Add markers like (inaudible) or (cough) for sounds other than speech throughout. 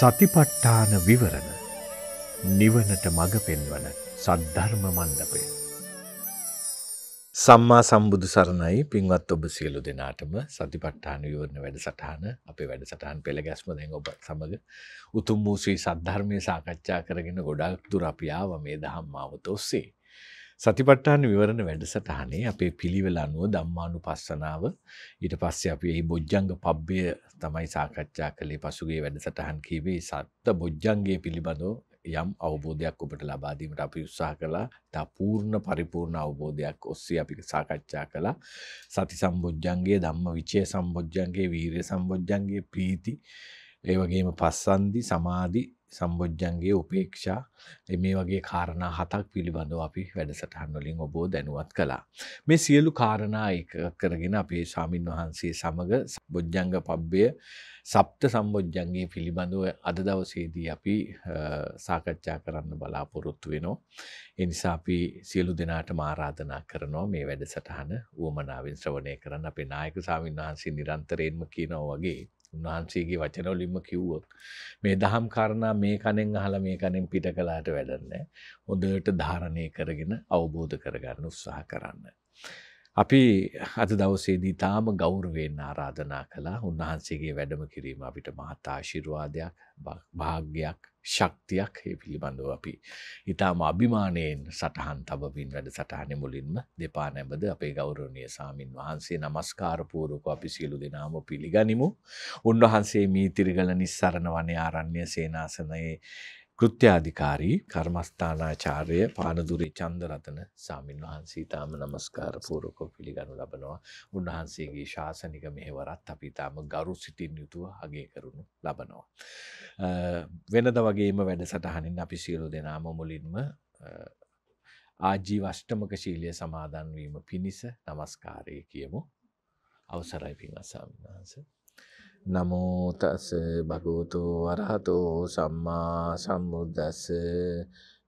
සතිපට්ඨාන විවරණ නිවනට මඟ පෙන්වන සද්ධර්ම මණ්ඩපය. සම්මා සම්බුදු සරණයි පින්වත් ඔබ සියලු දෙනාටම සතිපට්ඨාන විවරණ වැඩසටහන අපේ වැඩසටහන් පෙළ ගැස්ම දැන් ඔබ සමග උතුම් වූ ශ්‍රී සද්ධර්මය සාකච්ඡා කරගෙන ගොඩක් දුර අපි ආව මේ දහම් මාවත ඔස්සේ. සතිපට්ඨාන විවරණ වැඩසටහනේ අපේ පිළිවෙල අනුව ධම්මානු පස්සනාව ඊට පස්සේ අපි එහි බොජ්ජංග පබ්බය තමයි සාකච්ඡා කළේ පසුගේ වැඩසටහන් කීවේ සත්ත බොජ්ජන්ගේ පිළිබඳෝ යම් අවබෝධයක් ඔබට ලබාදීමට අපි උත්සාහ කළා තා පූර්ණ පරිපූර්ණ අවබෝධයක් ඔස්සේ අපි සාකච්ඡා කළා සති සම්බොජ්ජන්ගේ ධම්ම විචය සම්බොජ්ජන්ගේ වීරය සම්බොජ්ජන්ගේ ප්‍රීති ඒවගේම පස්සන්දි සමාධි සම්බෝජ්ජන්ගේ උපේක්ෂා මේ වගේ කාරණා හතක් පිළිබඳව අපි වැඩසටහන් වලින් ඔබෝ දැනුවත් කළා. මේ සියලු කාරණා එක කරගෙන අපේ ස්වාමින් වහන්සේ සමග බොජ්ජංග පබ්බය සප්ත සම්බොජ්ජන්ගේ පිළිබඳව අද දවසේදී අපි සාකච්ඡා කරන්න බලාපොරොත්තු වෙනවා. ඒ නිසා අපි සියලු දෙනාටම ආරාධනා කරනවා මේ වැඩසටහන ඌමනාවෙන් ශ්‍රවණය කරන්න අපේ නායක ස්වාමින් වහන්සේ නිරන්තරයෙන්ම කියනවා වගේ උන්වහන්සේගේ වචනවලින්ම කිව්වොත් මේ දහම් කාරණා මේ කණෙන් අහලා මේ කණෙන් පිට කළාට වැඩක් නැහැ. හොඳට ධාරණය කරගෙන අවබෝධ කරගන්න උත්සාහ කරන්න. අපි අද දවසේදී තාම ගෞරවයෙන් ආරාධනා කළා උන්වහන්සේගේ වැඩම කිරීම අපිට මහත් ආශිර්වාදයක් භාග්‍යයක් ශක්තියක් ඒ පිළිබඳව අපි ඊටාම අභිමානයෙන් සටහන් තබමින් වැඩසටහනේ මුලින්ම දෙපා නැඹද අපේ ගෞරවනීය සාමින් වහන්සේ নমස්කාර පූර්වක අපි සියලු දෙනාම පිළිගනිමු. උන්වහන්සේ මීතිරිගල නිස්සරණ වනයේ ආරණ්‍ය සේනාසනයේ කෘත්‍යාධිකාරී කර්මස්ථානාචාර්ය පානදුරි චන්දරතන සාමීන් වහන්සේ තාම නමස්කාර පූරකෝ පිළිගනු ලබනවා. උන්වහන්සේගේ ශාසනික මෙහෙවරත් අපි තාම ගරු සිටින් යුතුව අගේ කරනු ලබනවා. වෙනද වගේම වැඩසටහනින් අපි සියලු දෙනාම මුලින්ම ආජී වෂ්ටමක ශීලිය සමාදන්වීම පිණිස නමස්කාරය කියමු. අවසරයි පින් අසාමින් වහන්සේ. නමෝ තස් භගවතු වරහතෝ සම්මා සම්බුද්දස්ස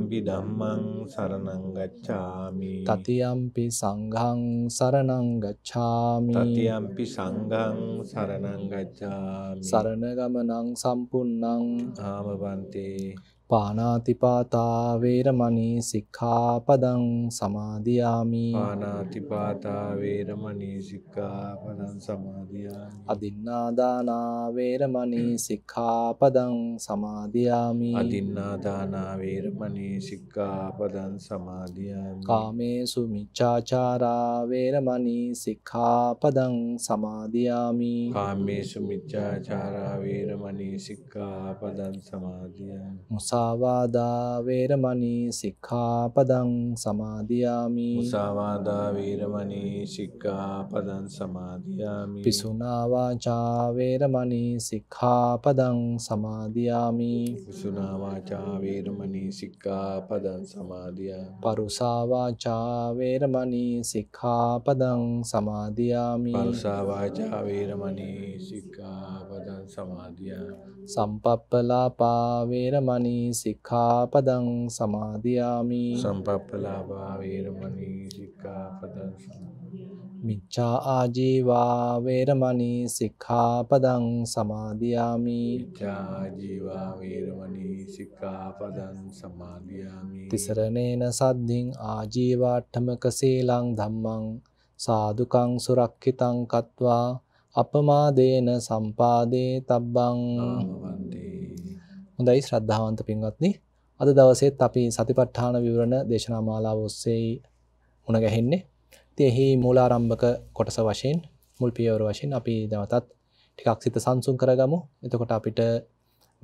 තතියම්පි ධම්මං සරණං ගච්ඡාමි තතියම්පි සංඝං සරණං ගච්ඡාමි තතියම්පි සංඝං සරණං ගච්ඡාමි සරණ ගමනං සම්පුන්නං ආමවන්තේ පානාතිපාතා වේරමණී සික්ඛාපදං සමාදියාමි පානාතිපාතා වේරමණී සික්ඛාපදං සමාදියාමි අදින්නාදානා වේරමණී සික්ඛාපදං සමාදියාමි අදින්නාදානා වේරමණී සික්ඛාපදං සමාදියාමි කාමේසු මිච්ඡාචාරා වේරමණී සික්ඛාපදං සමාදියාමි කාමේසු මිච්ඡාචාරා වේරමණී සික්ඛාපදං සමාදියාමි මුසා මුසාවාදා වේරමණී සික්ඛාපදං සමාදියාමි මුසාවාදා වේරමණී සික්ඛාපදං සමාදියාමි පිසුනා වාචා වේරමණී සික්ඛාපදං සමාදියාමි පිසුනා වාචා වේරමණී සික්ඛාපදං සමාදියාමි පරුසා වාචා වේරමණී සික්ඛාපදං සමාදියාමි පරුසා වාචා වේරමණී සික්ඛාපදං සමාදියාමි සම්පප්පලාපා වේරමණී සික්ඛාපදං සමාදියාමි සම්පප්පලාභා වේරමණී සික්ඛාපදං මිච්ඡා ආජීවා වේරමණී සික්ඛාපදං සමාදියාමි මිච්ඡා ආජීවා වේරමණී සික්ඛාපදං සමාදියාමි තිසරණේන සද්ධින් ආජීවාට්ඨමක සීලං ධම්මං සාදුකං සුරක්ඛිතං කତ୍වා අපමාදේන සම්පාදේ තබ්බං හොඳයි ශ්‍රද්ධාවන්ත පින්වත්නි අද දවසේත් අපි සතිපට්ඨාන විවරණ දේශනා මාලාව ඔස්සේ මුණ ගැහෙන්නේ. ඉතින් එහි මූලාරම්භක කොටස වශයෙන් මුල් පියවර වශයෙන් අපි දවතත් ටිකක් සිත සංසුන් කරගමු. එතකොට අපිට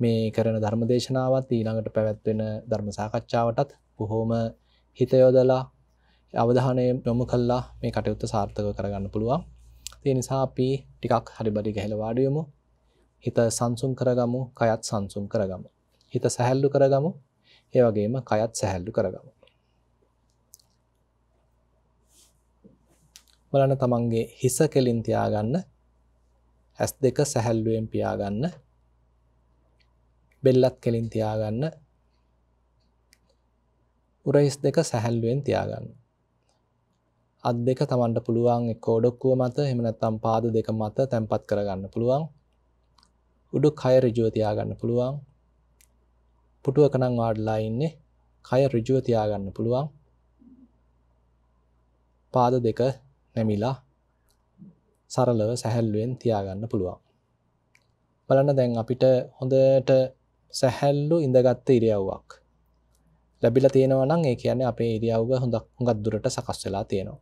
මේ කරන ධර්ම දේශනාවත් ඊළඟට පැවැත්වෙන ධර්ම සාකච්ඡාවටත් බොහොම හිත යොදලා අවධානය යොමු කළා මේ කටයුත්ත සාර්ථකව කරගන්න පුළුවන්. ඒ නිසා අපි ටිකක් හරිබරි ගහලා වාඩි වෙමු. හිත සංසුන් කරගමු, කයත් සංසුන් කරගමු. හිත සැහැල්ලු කරගමු. ඒ වගේම කයත් සැහැල්ලු කරගමු. බලන්න තමන්ගේ හිස කෙලින් තියාගන්න. ඇස් දෙක සැහැල්ලුවෙන් පියාගන්න. බෙල්ලත් කෙලින් තියාගන්න. උරහිස් දෙක සැහැල්ලුවෙන් තියාගන්න. අත් දෙක තමන්ට පුළුවන් එක්ක ඔඩොක්කුව මත එහෙම නැත්නම් පාද දෙක මත තැම්පත් කරගන්න පුළුවන්. උඩු කය ඍජුව තියාගන්න පුළුවන්. පුටුවක නම් වාඩිලා ඉන්නේ කය ඍජුව තියාගන්න පුළුවන්. පාද දෙක නැමිලා සරලව සැහැල්ලුවෙන් තියාගන්න පුළුවන්. බලන්න දැන් අපිට හොඳට සැහැල්ලු ඉඳගත්ත ඉරියව්වක් ලැබිලා තියෙනවා නම් ඒ කියන්නේ අපේ ඉරියව්ව හොඳක් හුඟක් දුරට සකස් වෙලා තියෙනවා.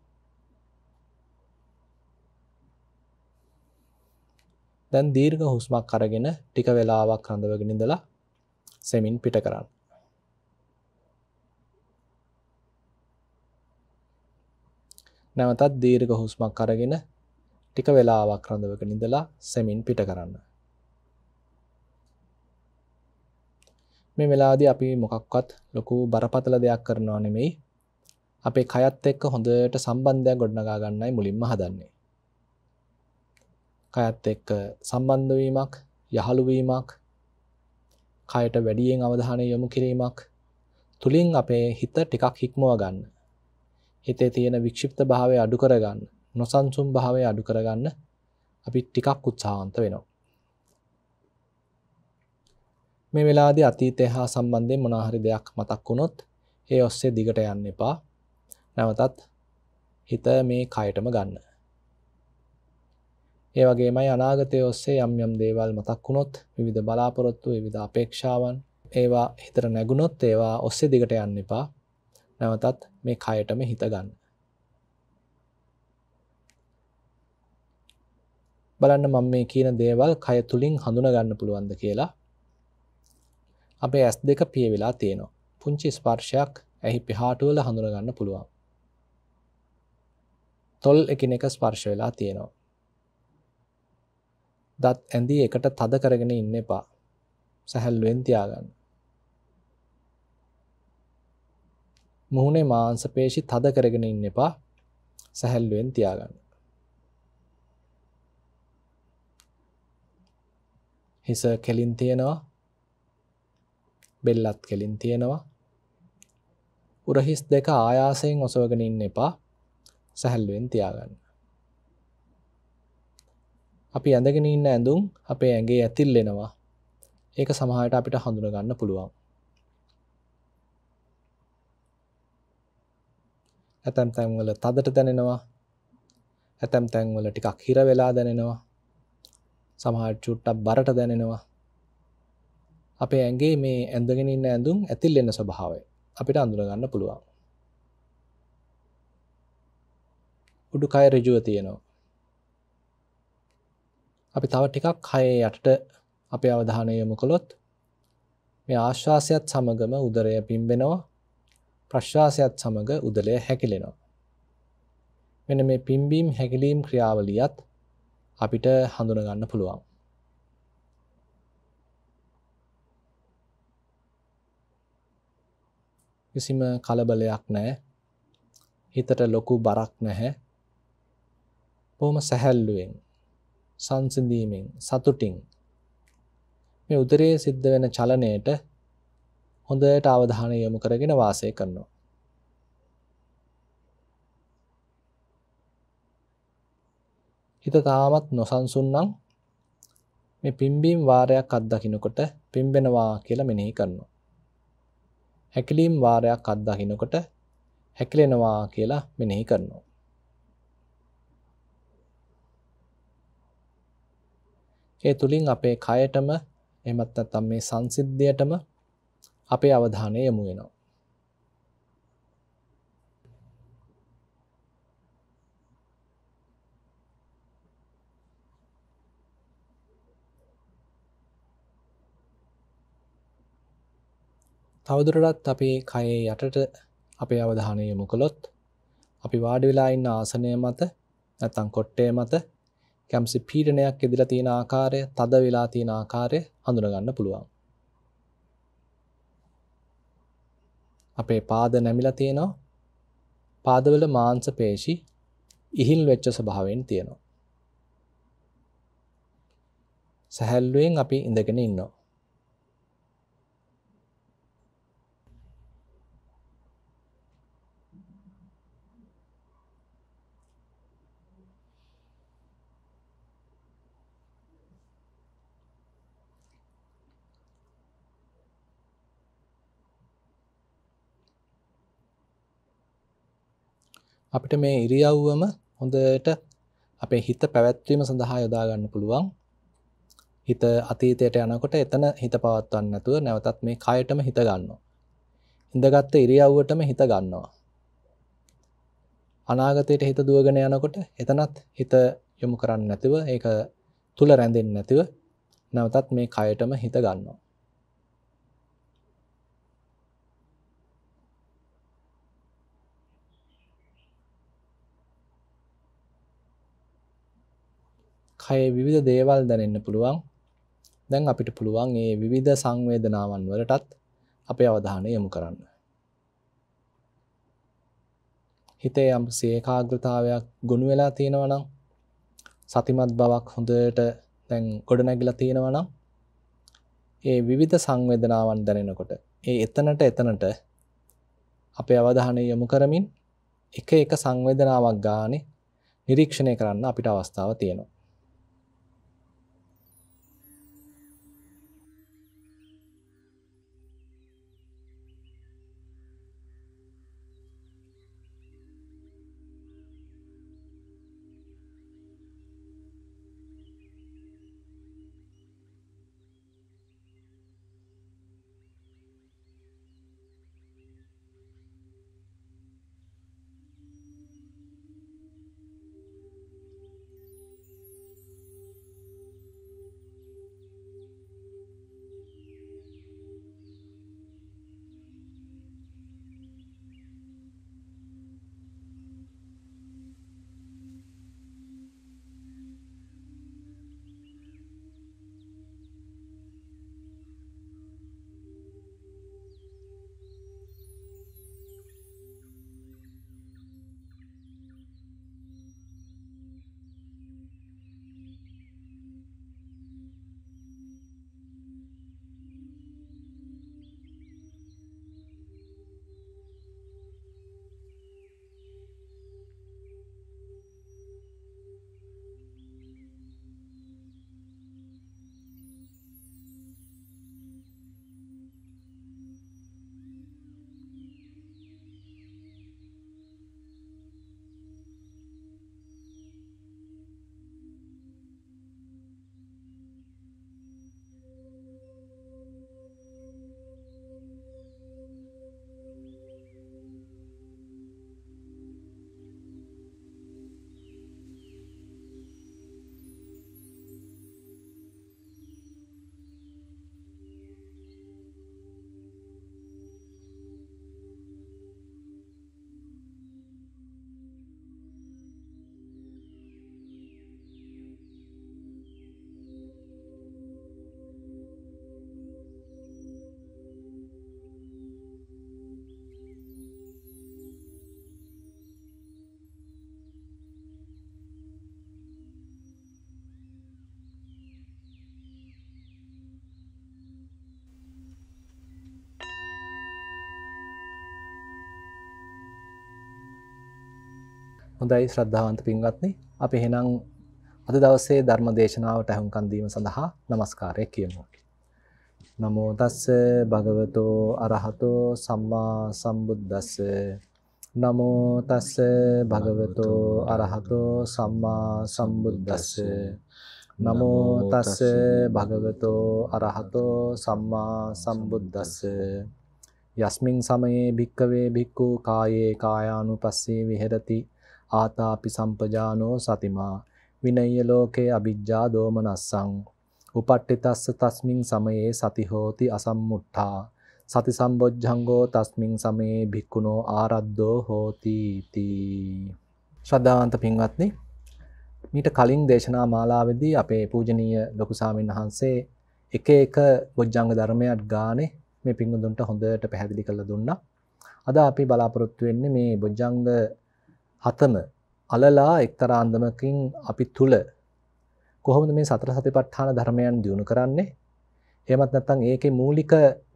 දැන් දීර්ඝ හුස්මක් අරගෙන ටික වෙලාවක් රඳවගෙන ඉඳලා සෙමින් පිට කරන්න. නැවතත් දීර්ඝ හුස්මක් අරගෙන ටික වෙලාවක් රඳවගෙන ඉඳලා සෙමින් පිට කරන්න. මේ වෙලාවේදී අපි මොකක්වත් ලොකු බරපතල දෙයක් කරනවා නෙමෙයි. අපේ කයත් එක්ක හොඳට සම්බන්ධයක් ගොඩනගා ගන්නයි මුලින්ම හදන්නේ. කයත් එක්ක සම්බන්ධ වීමක් යහළු වීමක් කයට වැඩියෙන් අවධානය යොමු කිරීමක් තුලින් අපේ හිත ටිකක් හික්මව ගන්න. හිතේ තියෙන වික්ෂිප්ත භාවය අඩු කරගන්න, නොසන්සුන් භාවය අඩු කරගන්න අපි ටිකක් උත්සාහන්ත වෙනවා. මේ වෙලාවේදී අතීතය හා සම්බන්ධයෙන් මොනවා හරි දෙයක් මතක් වුණොත් ඒ ඔස්සේ දිගට යන්න එපා. නැවතත් හිත මේ කයටම ගන්න. ඒ වගේමයි අනාගතය ඔස්සේ යම් යම් දේවල් මතක් වුණොත් විවිධ බලාපොරොත්තු විවිධ අපේක්ෂාවන් ඒවා හිතට නැගුණොත් ඒවා ඔස්සේ දිගට යන්න එපා. නැවතත් මේ කයටම හිත ගන්න. බලන්න මම මේ කියන දේවල් කය තුලින් හඳුනා ගන්න පුළුවන්ද කියලා. අපේ S2 පිය වෙලා තියෙනවා. පුංචි ස්පර්ශයක් ඇහි පිහාටු වල හඳුනා ගන්න පුළුවන්. තොල් එකිනෙක ස්පර්ශ වෙලා තියෙනවා. දත් ඇඳි එකට තද කරගෙන ඉන්න එපා. සැහැල්ලුවෙන් තියාගන්න. මුහුණේ මාංශ පේශි තද කරගෙන ඉන්න එපා. සැහැල්ලුවෙන් තියාගන්න. හිස කෙලින් තියෙනවා. බෙල්ලත් කෙලින් තියෙනවා. උරහිස් දෙක ආයාසයෙන් ඔසවගෙන ඉන්න එපා. සැහැල්ලුවෙන් තියාගන්න. අපි ඇඳගෙන ඉන්න ඇඳුම් අපේ ඇඟේ ඇතිල්ලෙනවා. ඒක සමහරට අපිට හඳුන ගන්න පුළුවන්. ඇතැම් තැන්වල තදට දැනෙනවා. ඇතැම් තැන්වල ටිකක් හිර වෙලා දැනෙනවා. සමහර චුට්ටක් බරට දැනෙනවා. අපේ ඇඟේ මේ ඇඳගෙන ඉන්න ඇඳුම් ඇතිල්ලෙන ස්වභාවය අපිට අඳුන ගන්න පුළුවන්. උඩුකය ඍජුව තියෙනවා. අපි තව ටිකක් හය යටට අපේ අවධානය යොමු කළොත් මේ ආශ්වාසයත් සමගම උදරය පිම්බෙනවා ප්‍රශ්වාසයත් සමග උදරය හැකිලෙනවා මෙන්න මේ පිම්බීම් හැකිලීම් ක්‍රියාවලියත් අපිට හඳුනා ගන්න පුළුවන් කිසිම කලබලයක් නැහැ හිතට ලොකු බරක් නැහැ බොහොම සැහැල්ලුවෙන් සංසිඳීමෙන් සතුටින් මේ උදරයේ සිද්ධ වෙන චලනයට හොඳට අවධානය යොමු කරගෙන වාසය කරනවා. හිත තාමත් නොසන්සුන් නම් මේ පිම්බීම් වාරයක් අත්දකින්නකොට පිම්බෙනවා කියලා මෙනෙහි කරනවා. හැකිලීම් වාරයක් අත්දකින්නකොට හැකිලෙනවා කියලා මෙනෙහි කරනවා. ඒ තුලින් අපේ කයටම එහෙමත් නැත්නම් මේ සංසිද්ධියටම අපේ අවධානය යොමු වෙනවා. තවදුරටත් අපේ කයේ යටට අපේ අවධානය යොමු කළොත් අපි වාඩි වෙලා ඉන්න ආසනය මත නැත්නම් කොට්ටේ මත යම්සි පීඩනයක් එදිලා තියෙන ආකාරය, තද වෙලා තියෙන ආකාරය හඳුනගන්න පුළුවන්. අපේ පාද නැමිලා තියෙනවා. පාදවල මාංශ පේශි ඉහිල් වෙච්ච ස්වභාවයෙන් තියෙනවා. සැහැල්ලුවෙන් අපි ඉඳගෙන ඉන්නවා. අපිට මේ ඉරියව්වම හොඳට අපේ හිත පැවැත්වීම සඳහා යොදා ගන්න පුළුවන්. හිත අතීතයට යනකොට එතන හිත පවත්වන්න නැතුව නැවතත් මේ කයටම හිත ගන්නවා. ඉඳගත්ත ඉරියව්වටම හිත ගන්නවා. අනාගතයට හිත දුවගෙන යනකොට එතනත් හිත යොමු කරන්න නැතිව ඒක තුල රැඳෙන්නේ නැතිව නැවතත් මේ කයටම හිත ගන්නවා. කයේ විවිධ දේවල් දැනෙන්න පුළුවන් දැන් අපිට පුළුවන් ඒ විවිධ සංවේදනාවන් වලටත් අපේ අවධානය යොමු කරන්න. හිතේ යම් සේකාග්‍රතාවයක් ගොුණු වෙලා තියෙනවා නම් සතිමත් බවක් හොඳට දැන් ගොඩනැගිලා තියෙනවා නම් ඒ විවිධ සංවේදනාවන් දැනෙනකොට ඒ එතනට එතනට අපේ අවධානය යොමු කරමින් එක එක සංවේදනාවක් ගානේ නිරීක්ෂණය කරන්න අපිට අවස්ථාව තියෙනවා. හොඳයි ශ්‍රද්ධාවන්ත පින්වත්නි අපි එහෙනම් අද දවසේ ධර්ම දේශනාවට ඇහුම්කන් දීම සඳහා নমස්කාරය කියමු. නමෝ තස්ස භගවතෝ අරහතෝ සම්මා සම්බුද්දස්ස නමෝ තස්ස භගවතෝ අරහතෝ සම්මා සම්බුද්දස්ස නමෝ තස්ස භගවතෝ අරහතෝ සම්මා සම්බුද්දස්ස යස්මින් සමයේ භික්කවේ භික්ඛු කායේ කායානුපස්සේ විහෙරති ආතාපි සම්පජානෝ සතිමා විනය්‍ය ලෝකේ අවිජ්ජා දෝමනස්සං උපට්ඨිතස්ස තස්මින් සමයේ සති හෝති අසම්මුට්ඨා සති සම්බොජ්ජංගෝ තස්මින් සමයේ භික්ඛුනෝ ආරද්ධෝ හෝති තී ශ්‍රද්ධාවන්ත පින්වත්නි මීට කලින් දේශනා මාලාවේදී අපේ පූජනීය ලොකු වහන්සේ එක එක බොජ්ජංග ධර්මයක් ගානේ මේ පින්වුදුන්ට හොඳට පැහැදිලි කරලා දුන්නා. අද අපි බලාපොරොත්තු වෙන්නේ මේ බොජ්ජංග හතම අලලා එක්තරා අන්දමකින් අපි තුල කොහොමද මේ සතර සතිපට්ඨාන ධර්මයන් දියුණු කරන්නේ? එහෙමත් නැත්නම් ඒකේ මූලික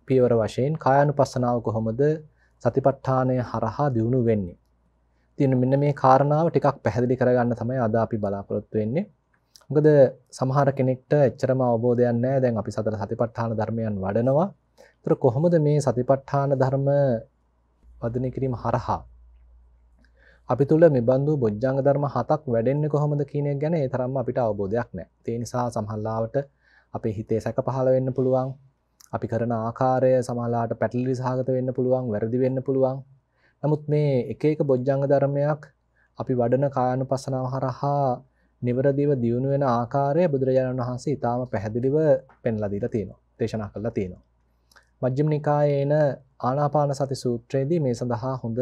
පියවර වශයෙන් කායानुපස්සනාව කොහොමද සතිපට්ඨානය හරහා දියුණු වෙන්නේ? ඉතින් මෙන්න මේ කාරණාව ටිකක් පැහැදිලි කරගන්න තමයි අද අපි බලාපොරොත්තු වෙන්නේ. මොකද සමහර කෙනෙක්ට එච්චරම අවබෝධයක් නැහැ. දැන් අපි සතර සතිපට්ඨාන ධර්මයන් වඩනවා. ඒතර කොහොමද මේ සතිපට්ඨාන ධර්ම වදනය කිරීම හරහා අපි තුළ මෙබඳු බොජ්ජංග ධර්ම හතක් වැඩෙන්නේ කොහොමද කියන එක ගැන ඒ තරම්ම අපිට අවබෝධයක් නැහැ. ඒ නිසා සමහරවිට අපේ හිතේ සැක පහළ වෙන්න පුළුවන්. අපි කරන ආකාරය සමහරලාට පැටලිලි සහගත වෙන්න පුළුවන්, වැරදි වෙන්න පුළුවන්. නමුත් මේ එක එක බොජ්ජංග ධර්මයක් අපි වඩන කායानुපසනාව හරහා නිවරදිව දියුණු වෙන ආකාරය බුදුරජාණන් වහන්සේ ඊටාම පැහැදිලිව පෙන්ලා දීලා තියෙනවා. දේශනා කරලා තියෙනවා. මජ්ක්‍ධිම නිකායේන ආනාපාන සති සූත්‍රයේදී මේ සඳහා හොඳ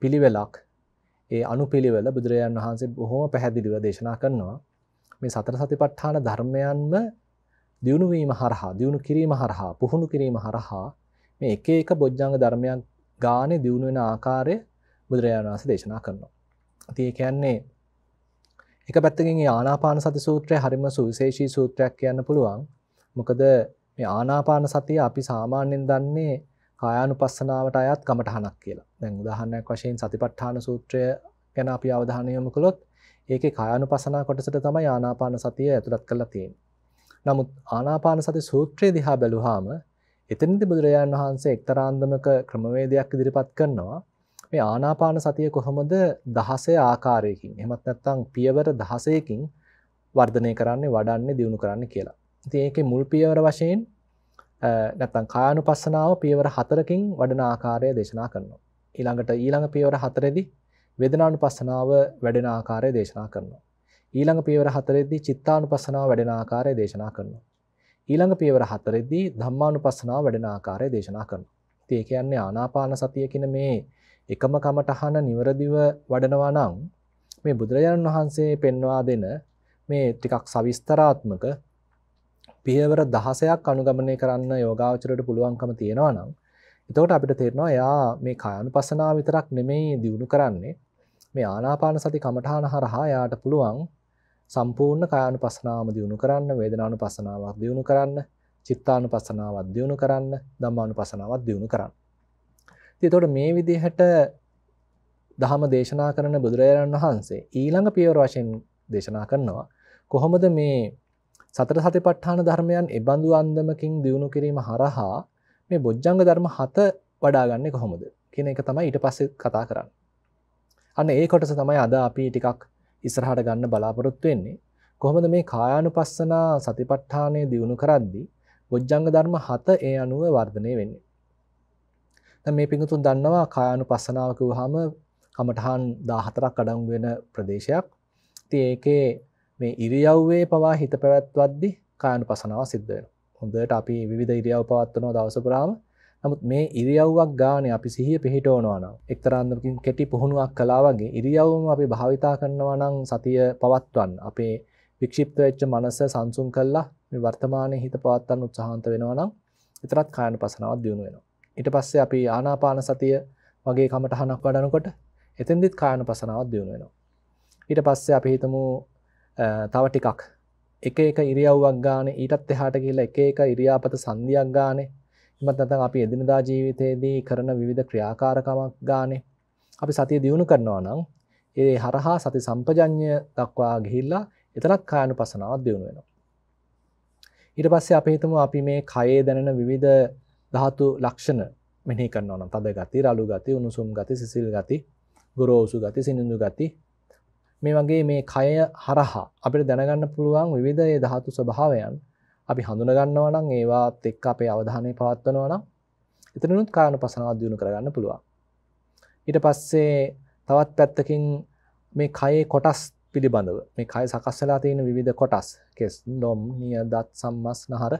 පිළිවෙලක් ඒ අනුපිළිවෙල බුදුරජාණන් වහන්සේ බොහොම පැහැදිලිව දේශනා කරනවා මේ සතර සතිපට්ඨාන ධර්මයන්ම දියුණු වීම හරහා දියුණු කිරීම හරහා පුහුණු කිරීම හරහා මේ එක එක බොජ්ජංග ධර්මයන් ගානේ දියුණු වෙන ආකාරය බුදුරජාණන් වහන්සේ දේශනා කරනවා. ඉතින් ඒ කියන්නේ එක පැත්තකින් මේ ආනාපාන සති සූත්‍රය හරිම සුවිශේෂී සූත්‍රයක් කියන්න පුළුවන්. මොකද මේ ආනාපාන සතිය අපි සාමාන්‍යයෙන් දන්නේ කායානුපස්සනාවට අයත් කමඨහනක් කියලා. දැන් උදාහරණයක් වශයෙන් සතිපට්ඨාන සූත්‍රය ගැන අපි අවධානය යොමු කළොත් ඒකේ කායානුපස්සනා කොටසට තමයි ආනාපාන සතිය ඇතුළත් කරලා තියෙන්නේ. නමුත් ආනාපාන සති සූත්‍රය දිහා බැලුවාම එතනදී බුදුරජාණන් වහන්සේ එක්තරාන්දමක ක්‍රමවේදයක් ඉදිරිපත් කරනවා. මේ ආනාපාන සතිය කොහොමද 16 ආකාරයකින් එහෙමත් නැත්නම් පියවර 16කින් වර්ධනය කරන්නේ වඩන්නේ දියුණු කරන්නේ කියලා. ඉතින් ඒකේ මුල් පියවර වශයෙන් නැත්තං කායනු පස්සනාව පියවර හතරකින් වඩන ආකාරය දේශනා කරනවා. ඊළඟට ඊළඟ පියවර හතරෙදි වෙදනානු පස්සනාව වැඩෙන ආකාරය දේශනා කරනවා. ඊළඟ පියවර හතරෙදි චිත්තානු පස්සනාව වැඩෙන ආකාරය දේශනා කරනවා. ඊළඟ පියවර හතරෙදි ධම්මානු පස්සනාව වැඩෙන ආකාරය දේශනා කරනවා. ඉතින් ඒ කියන්නේ ආනාපාන සතිය කියන මේ එකම කමටහන නිවරදිව වඩනවා නම් මේ බුදුරජාණන් වහන්සේ පෙන්වා දෙන මේ ටිකක් සවිස්තරාත්මක පියවර දහසයක් අනුගමනය කරන්න යෝගාවචරයට පුළුවන්කම තියෙනවා නම් එතකොට අපිට තේරෙනවා එයා මේ කායानुපසනාව විතරක් නෙමෙයි දියුණු කරන්නේ මේ ආනාපාන සති කමඨාන හරහා එයාට පුළුවන් සම්පූර්ණ කායानुපසනාවම දියුණු කරන්න වේදනානුපසනාවක් දියුණු කරන්න චිත්තානුපසනාවක් දියුණු කරන්න ධම්මානුපසනාවක් දියුණු කරන්න. ඉතින් එතකොට මේ විදිහට ධහම දේශනා කරන බුදුරජාණන් වහන්සේ ඊළඟ පියවර වශයෙන් දේශනා කරනවා කොහොමද මේ සතර සතිපට්ඨාන ධර්මයන් එබඳු අන්දමකින් දියුණු කිරීම හරහා මේ බොජ්ජංග ධර්ම හත වඩාගන්නේ කොහොමද කියන එක තමයි ඊට පස්සේ කතා කරන්න. අන්න ඒ කොටස තමයි අද අපි ටිකක් ඉස්සරහට ගන්න බලාපොරොත්තු වෙන්නේ. කොහොමද මේ කායානුපස්සනා සතිපට්ඨානය දියුණු කරද්දී බොජ්ජංග ධර්ම හත ඒ අනුව වර්ධනය වෙන්නේ. දැන් මේ පිටුතුන් දන්නවා කායානුපස්සනාව කිව්වහම කමඨහන් 14ක් අඩංගු වෙන ප්‍රදේශයක්. ඉතින් ඒකේ මේ ඉරියව්වේ පවා හිත පැවැත්වද්දි කායනු පසනාව සිද්ධ වෙන හොඳට අපි විධ ඉරියව් පවත්වනෝ දවසපුරාම නමුත් මේ ඉරියව්වක් ගාන අපි සිහිය පිහිටෝනවානම් එක්තරාන්දරකින් කෙටි පුහුණුවක් කලා වගේ ඉරියව්ම අපි භාවිතා කරනවා නම් සතිය පවත්වන් අපේ වික්ෂිප්ත වෙච්ච මනස සංසුන් කල්ලා මේ වර්තමානය හිත පවත්වන්න උත්සාහන්ත වෙනවා නම් එතරත් කායන පසනාවත් දියුණු වෙනවා ඊට පස්සේ අපි ආනාපාන සතිය වගේ කමටහනක් වඩනකොට එතෙන්දිත් කායන පසනාවත් දියුණු වෙනවා ඊට පස්සේ අපි හිතමු තව ටිකක් එක එක ඉරියව්වක් ගානේ ඊටත් එහාට ගිහිල්ලා එක එක ඉරියාපත සංධියක් ගානේ එමත් නැත්නම් අපි එදිනදා ජීවිතයේදී කරන විවිධ ක්‍රියාකාරකමක් ගානේ අපි සතිය දියුණු කරනවා නම් ඒ හරහා සති සම්පජඤ්ඤය දක්වා ගිහිල්ලා එතනත් කායනුපසනාවක් දියුණු වෙනවා. ඊට පස්සේ අපි හිතමු අපි මේ කයේ දැනෙන විවිධ ධාතු ලක්ෂණ මෙනෙහි කරනවා නම් තද ගති, රළු ගති, උණුසුම් ගති, සිසිල් ගති, ගොරෝසු ගති, සිනිඳු ගති මේ වගේ මේ කය හරහා අපිට දැනගන්න පුළුවන් විවිධ ඒ ධාතු ස්වභාවයන් අපි හඳුනගන්නවා නම් ඒවාත් එක්ක අපේ අවධානය පවත්වනවා නම් එතනනුත් කායනුපසනාව දියුණු කරගන්න පුළුවන්. ඊට පස්සේ තවත් පැත්තකින් මේ කයේ කොටස් පිළිබඳව මේ කය සකස් වෙලා තියෙන විවිධ කොටස් කෙස්, නොම්, නිය, දත්, සම්මස්, නහර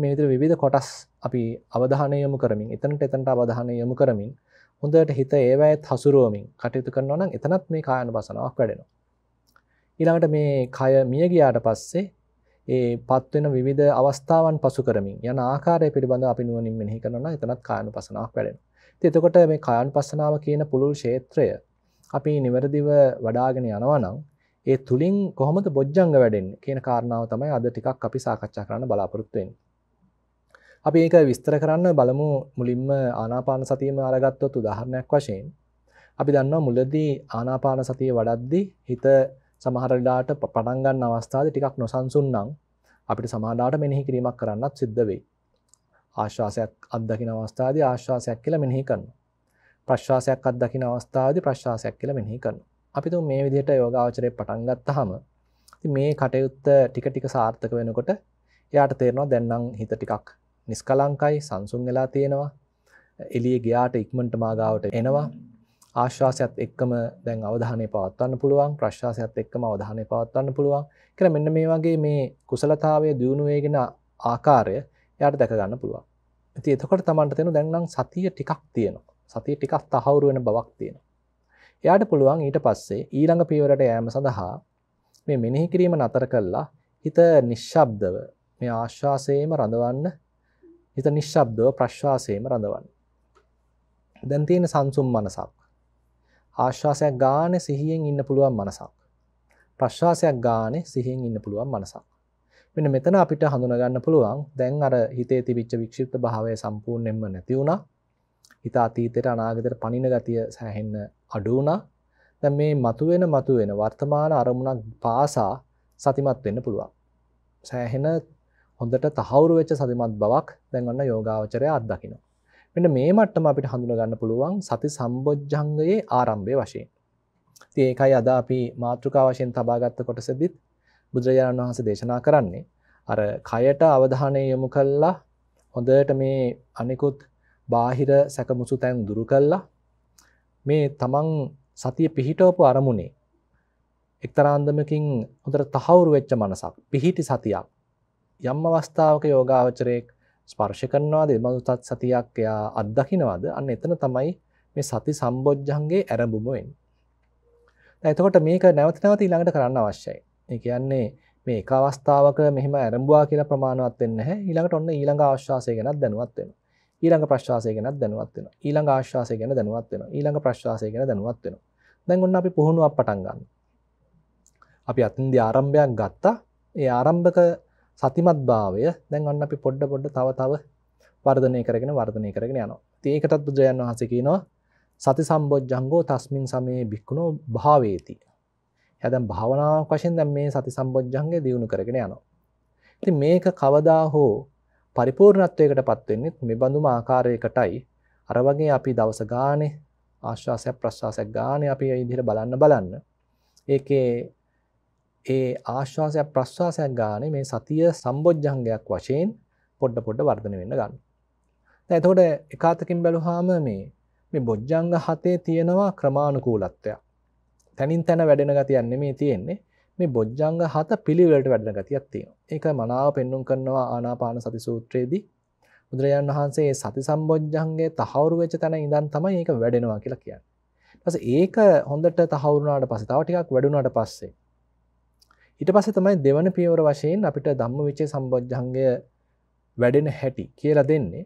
මේ විදිහට විවිධ කොටස් අපි අවධානය යොමු කරමින් එතනට එතනට අවධානය යොමු කරමින් හොඳට හිත ඒවැයත් හසුරුවමින් කටයුතු කරනවා නම් එතනත් මේ කායනුපසනාවක් වැඩෙනවා. ඊළඟට මේ කය මිය ගියාට පස්සේ ඒ පත්වෙන විවිධ අවස්ථාවන් පසු කරමින් යන ආකාරය පිළිබඳව අපි නුවණින් මෙනෙහි කරනවා එතනත් කායනුපසනාවක් වැඩෙනවා. ඉතින් එතකොට මේ කායනුපසනාව කියන පුළුල් ක්ෂේත්‍රය අපි නිවැරදිව වඩාගෙන යනවා නම් ඒ තුලින් කොහොමද බොජ්ජංග වැඩෙන්නේ කියන කාරණාව තමයි අද ටිකක් අපි සාකච්ඡා කරන්න බලාපොරොත්තු වෙන්නේ. අපි ඒක විස්තර කරන්න බලමු මුලින්ම ආනාපාන සතියම අරගත්තොත් උදාහරණයක් වශයෙන් අපි දන්නවා මුලදී ආනාපාන සතිය වඩද්දී හිත සමහරලාට පටන් ගන්න අවස්ථාවේ ටිකක් නොසන්සුන් නම් අපිට සමහරලාට මෙනෙහි කිරීමක් කරන්නත් සිද්ධ වෙයි. ආශ්වාසයක් අත්දකින අවස්ථාවේදී ආශ්වාසයක් කියලා මෙනෙහි කරනවා. ප්‍රශ්වාසයක් අත්දකින අවස්ථාවේදී ප්‍රශ්වාසයක් කියලා මෙනෙහි කරනවා. අපි තුන් මේ විදිහට යෝගාචරයේ පටන් ගත්තාම මේ කටයුත්ත ටික ටික සාර්ථක වෙනකොට එයාට තේරෙනවා දැන් නම් හිත ටිකක් නිස්කලංකයි සංසුන් වෙලා තියෙනවා එළියේ ගියාට ඉක්මනට මාගාවට එනවා ආශ්වාසයත් එක්කම දැන් අවධානය පවත්වන්න පුළුවන් ප්‍රශ්වාසයත් එක්කම අවධානය පවත්වන්න පුළුවන් කියලා මෙන්න මේ වගේ මේ කුසලතාවය දියුණු වෙගෙන ආකාරය යාට දැක ගන්න පුළුවන්. ඉතින් එතකොට Tamanට තේරෙන දැන් නම් සතිය ටිකක් තියෙනවා. සතිය ටිකක් තහවුරු වෙන බවක් තියෙනවා. එයාට පුළුවන් ඊට පස්සේ ඊළඟ පියවරට යෑම සඳහා මේ මෙනෙහි කිරීම නතර කළා හිත නිශ්ශබ්දව මේ ආශ්වාසයේම රඳවන්න හිත නිශ්ශබ්දව ප්‍රශ්වාසයේම රඳවන්න. දැන් තියෙන සංසුම් මනසක්. ආශ්වාසයක් ගානේ සිහියෙන් ඉන්න පුළුවන් මනසක්. ප්‍රශ්වාසයක් ගානේ සිහියෙන් ඉන්න පුළුවන් මනසක්. මෙන්න මෙතන අපිට හඳුනා ගන්න පුළුවන් දැන් අර හිතේ තිබිච්ච වික්ෂිප්ත භාවය සම්පූර්ණයෙන්ම නැති වුණා. හිත අතීතයට අනාගතයට පනින ගතිය සැහෙන්න අඩු වුණා. දැන් මේ මතුවෙන මතුවෙන වර්තමාන අරමුණක් පාසා සතිමත් වෙන්න පුළුවන්. සෑහෙන හොඳට තහවුරු වෙච්ච සතිමත් බවක් දැන් ඔන්න යෝගාවචරය අත්දකිනවා. මෙන්න මේ මට්ටම අපිට හඳුනගන්න පුළුවන් සති සම්බොජ්ජංගයේ ආරම්භය වශයෙන්. ඉතින් ඒකයි අද අපි මාතෘකා වශයෙන් තබාගත්ත කොටසෙදිත් බුදුරජාණන් වහන්සේ දේශනා කරන්නේ අර කයට අවධානය යොමු කළා හොඳට මේ අනිකුත් බාහිර සැකමුසු තැන් දුරු කළා මේ තමන් සතිය පිහිටවපු අරමුණේ එක්තරාන්දමකින් හොඳට තහවුරු වෙච්ච මනසක් පිහිටි සතියක් යම් අවස්ථාවක යෝගාවචරයේ ස්පර්ශ කරනවාද එබඳු තත් සතියක් එයා අත්දකින්නවාද අන්න එතන තමයි මේ සති සම්බොජ්ජංගේ ආරම්භම වෙන්නේ. එතකොට මේක නැවත නැවත ඊළඟට කරන්න අවශ්‍යයි. ඒ කියන්නේ මේ එක අවස්ථාවක මෙහෙම ආරම්භුවා කියලා ප්‍රමාණවත් වෙන්නේ නැහැ. ඊළඟට ඔන්න ඊළඟ ආශ්වාසය ගැනත් දැනුවත් වෙනවා. ඊළඟ ප්‍රශ්වාසය ගැනත් දැනුවත් වෙනවා. ඊළඟ ආශ්වාසය ගැන දැනුවත් වෙනවා. ඊළඟ ප්‍රශ්වාසය ගැන දැනුවත් වෙනවා. දැන් ඔන්න අපි පුහුණුවක් පටන් ගන්නවා. අපි අතින්දී ආරම්භයක් ගත්තා. ඒ ආරම්භක සතිමත් භාවය දැන් ඔන්න අපි පොඩ්ඩ පොඩ්ඩ තව තව වර්ධනය කරගෙන වර්ධනය කරගෙන යනවා. ඒකටත් බුදුරජාණන් වහන්සේ කියනවා සති සම්බොජ්ජංගෝ තස්මින් සමයේ භික්ඛුනෝ භාවේති. එයා දැන් භාවනාවක් වශයෙන් දැන් මේ සති සම්බොජ්ජංගේ දියුණු කරගෙන යනවා. ඉතින් මේක කවදා හෝ පරිපූර්ණත්වයකටපත් වෙන්නේ මේ බඳුම ආකාරයකටයි. අර වගේ අපි දවස ගානේ ආශ්වාසය ප්‍රශ්වාසය ගානේ අපි ඒ විදිහට බලන්න බලන්න ඒකේ ඒ ආශ්වාසයක් ප්‍රශ්වාසයක් ගානේ මේ සතිය සම්බොජ්ජංගයක් වශයෙන් පොඩ පොඩ වර්ධනය වෙන්න ගන්න. දැන් එතකොට එකාතකින් බැලුවාම මේ මේ බොජ්ජංග හතේ තියෙනවා ක්‍රමානුකූලත්වයක්. තනින් තන වැඩෙන ගතියක් නෙමෙයි තියෙන්නේ. මේ බොජ්ජංග හත පිළිවෙලට වැඩෙන ගතියක් තියෙනවා. ඒක මනාව පෙන්눔 කරනවා ආනාපාන සති සූත්‍රයේදී. බුදුරජාණන් වහන්සේ සති සම්බොජ්ජංගේ තහවුරු වෙච්ච තැන ඉඳන් තමයි ඒක වැඩෙනවා කියලා කියන්නේ. ඊට පස්සේ ඒක හොඳට තහවුරු වුණාට පස්සේ තව ටිකක් වැඩුණාට පස්සේ ඊට පස්සේ තමයි දෙවන පියවර වශයෙන් අපිට ධම්මවිචේ සම්බොජ්ජංගය වැඩෙන හැටි කියලා දෙන්නේ.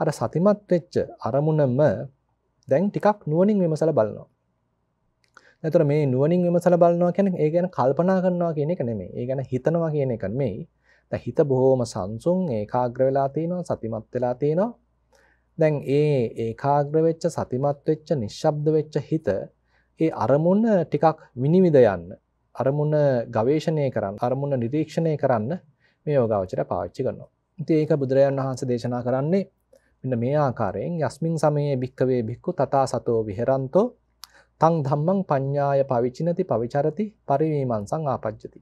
අර සතිමත් වෙච්ච අරමුණම දැන් ටිකක් නුවණින් විමසලා බලනවා. එතකොට මේ නුවණින් විමසලා බලනවා කියන්නේ ඒ ගැන කල්පනා කරනවා කියන එක නෙමෙයි. ඒ ගැන හිතනවා කියන එක නෙමෙයි. දැන් හිත බොහොම සංසුන් ඒකාග්‍ර වෙලා තිනවා, සතිමත් වෙලා තිනවා. දැන් ඒ ඒකාග්‍ර වෙච්ච, සතිමත් වෙච්ච, නිශ්ශබ්ද වෙච්ච හිත ඒ අරමුණ ටිකක් විනිවිද යන්න. අරමුණ ගවේෂණය කරන්න අරමුණ නිරීක්ෂණය කරන්න මේ යෝගාවචර පාච්චි කරනවා. ඉති ඒක බුදුරජාන් වහන්ස දේශනා කරන්නේ මෙන්න මේ ආකාරයෙන් යස්මින් සමයේ භික්කවේ භික්කු තතා සතෝ විහෙරන්තෝ තං ධම්මං පඤ්ඤාය පවිචිනති පවිචරති පරිවීමංසං ආපජ්ජති.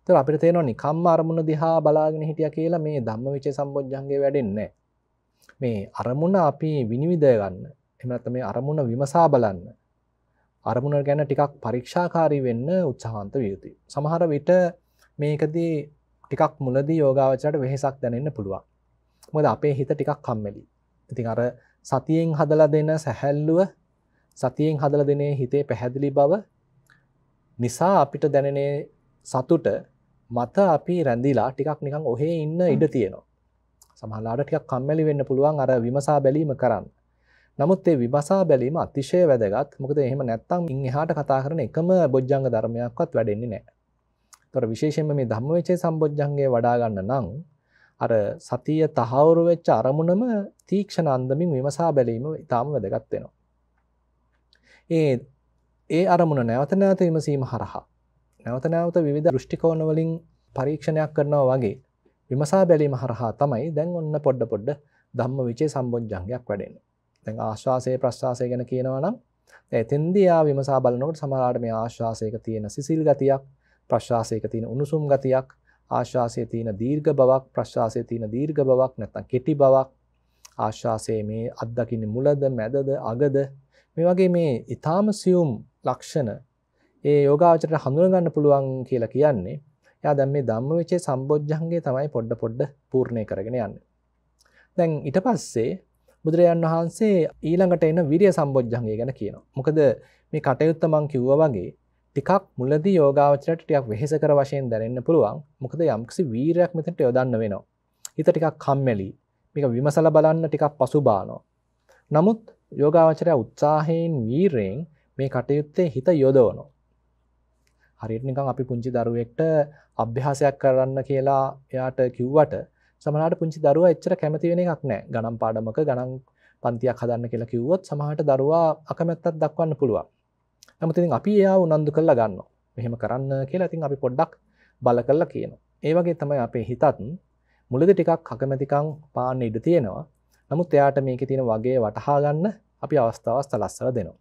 ඒතර අපිට තේරෙනවා නිකම්ම අරමුණ දිහා බලාගෙන හිටියා කියලා මේ ධම්මවිචේ සම්බොජ්ජංගේ වැඩෙන්නේ මේ අරමුණ අපි විනිවිද ගන්න. එහෙම නැත්නම් මේ අරමුණ විමසා බලන්න. අරමුණ ගැන ටිකක් පරීක්ෂාකාරී වෙන්න උත්සාහන්ත විය යුතුයි. සමහර විට මේකදී ටිකක් මුලදී යෝගාවචරයට වෙහෙසක් දැනෙන්න පුළුවන්. මොකද අපේ හිත ටිකක් කම්මැලි. ඉතින් අර සතියෙන් හදලා දෙන සැහැල්ලුව සතියෙන් හදලා දෙනේ හිතේ පැහැදිලි බව නිසා අපිට දැනෙනේ සතුට මත අපි රැඳිලා ටිකක් නිකන් ඔහේ ඉන්න ඉඩ තියෙනවා. සමහරවිට ටිකක් කම්මැලි වෙන්න පුළුවන් අර විමසා බැලීම කරන්න. නමුත් ඒ විමසා බැලීම අතිශය වැදගත් මොකද එහෙම නැත්තම් ඉන් එහාට කතා කරන එකම බොජ්ජංග ධර්මයක්වත් වැඩෙන්නේ නැහැ. ඒතොර විශේෂයෙන්ම මේ ධම්මවිචේ සම්බොජ්ජංගේ වඩා ගන්න නම් අර සතිය තහවුරු වෙච්ච අරමුණම තීක්ෂණ අන්දමින් විමසා බැලීම ඊටාම වැදගත් වෙනවා. ඒ ඒ අරමුණ නැවත නැවත විමසීම හරහා නැවත නැවත විවිධ දෘෂ්ටි කෝණ වලින් පරීක්ෂණයක් කරනවා වගේ විමසා බැලීම හරහා තමයි දැන් ඔන්න පොඩ පොඩ ධම්මවිචේ සම්බොජ්ජංගයක් වැඩෙන්නේ. දැන් ආශ්වාසය ප්‍රශ්වාසය ගැන කියනවා නම් එතෙන්දී ආ විමසා බලනකොට සමහරවිට මේ ආශ්වාසයක තියෙන සිසිල් ගතියක් ප්‍රශ්වාසයක තියෙන උණුසුම් ගතියක් ආශ්වාසයේ තියෙන දීර්ඝ බවක් ප්‍රශ්වාසයේ තියෙන දීර්ඝ බවක් නැත්නම් කෙටි බවක් ආශ්වාසයේ මේ අත්දකින්නේ මුලද මැදද අගද මේ වගේ මේ ඊ타ම සියුම් ලක්ෂණ ඒ යෝගාචරයට හඳුනා ගන්න පුළුවන් කියලා කියන්නේ එයා දැන් මේ ධම්මවිචේ සම්බොජ්ජංගේ තමයි පොඩ පොඩ පූර්ණේ කරගෙන යන්නේ. දැන් ඊට පස්සේ බුදුරජාන් වහන්සේ ඊළඟට එන විරිය සම්බොජ්ජංගය ගැන කියනවා. මොකද මේ කටයුත්ත මං කිව්වා වගේ ටිකක් මුලදී යෝගාවචරයට ටිකක් වෙහෙසකර වශයෙන් දැනෙන්න පුළුවන්. මොකද යම්කිසි වීරයක් මෙතනට යොදන්න වෙනවා. හිත ටිකක් කම්මැලි. මේක විමසලා බලන්න ටිකක් පසුබානවා. නමුත් යෝගාවචරය උත්සාහයෙන් වීරයෙන් මේ කටයුත්තේ හිත යොදවනවා. හරියට නිකන් අපි පුංචි දරුවෙක්ට අභ්‍යාසයක් කරන්න කියලා එයාට කිව්වට සමහරට පුංචි දරුවා එච්චර කැමති වෙන එකක් නැහැ. ගණන් පාඩමක ගණන් පන්තියක් හදන්න කියලා කිව්වොත් සමහරට දරුවා අකමැත්තක් දක්වන්න පුළුවන්. නමුත් ඉතින් අපි එයා උනන්දු කරලා ගන්නවා. මෙහෙම කරන්න කියලා ඉතින් අපි පොඩ්ඩක් බල කරලා කියනවා. ඒ වගේ තමයි අපේ හිතත් මුලදී ටිකක් අකමැතිකම් පාන්න ඉඩ තියෙනවා. නමුත් එයාට මේකේ තියෙන වගේ වටහා ගන්න අපි අවස්ථාවක් සලස්සලා දෙනවා.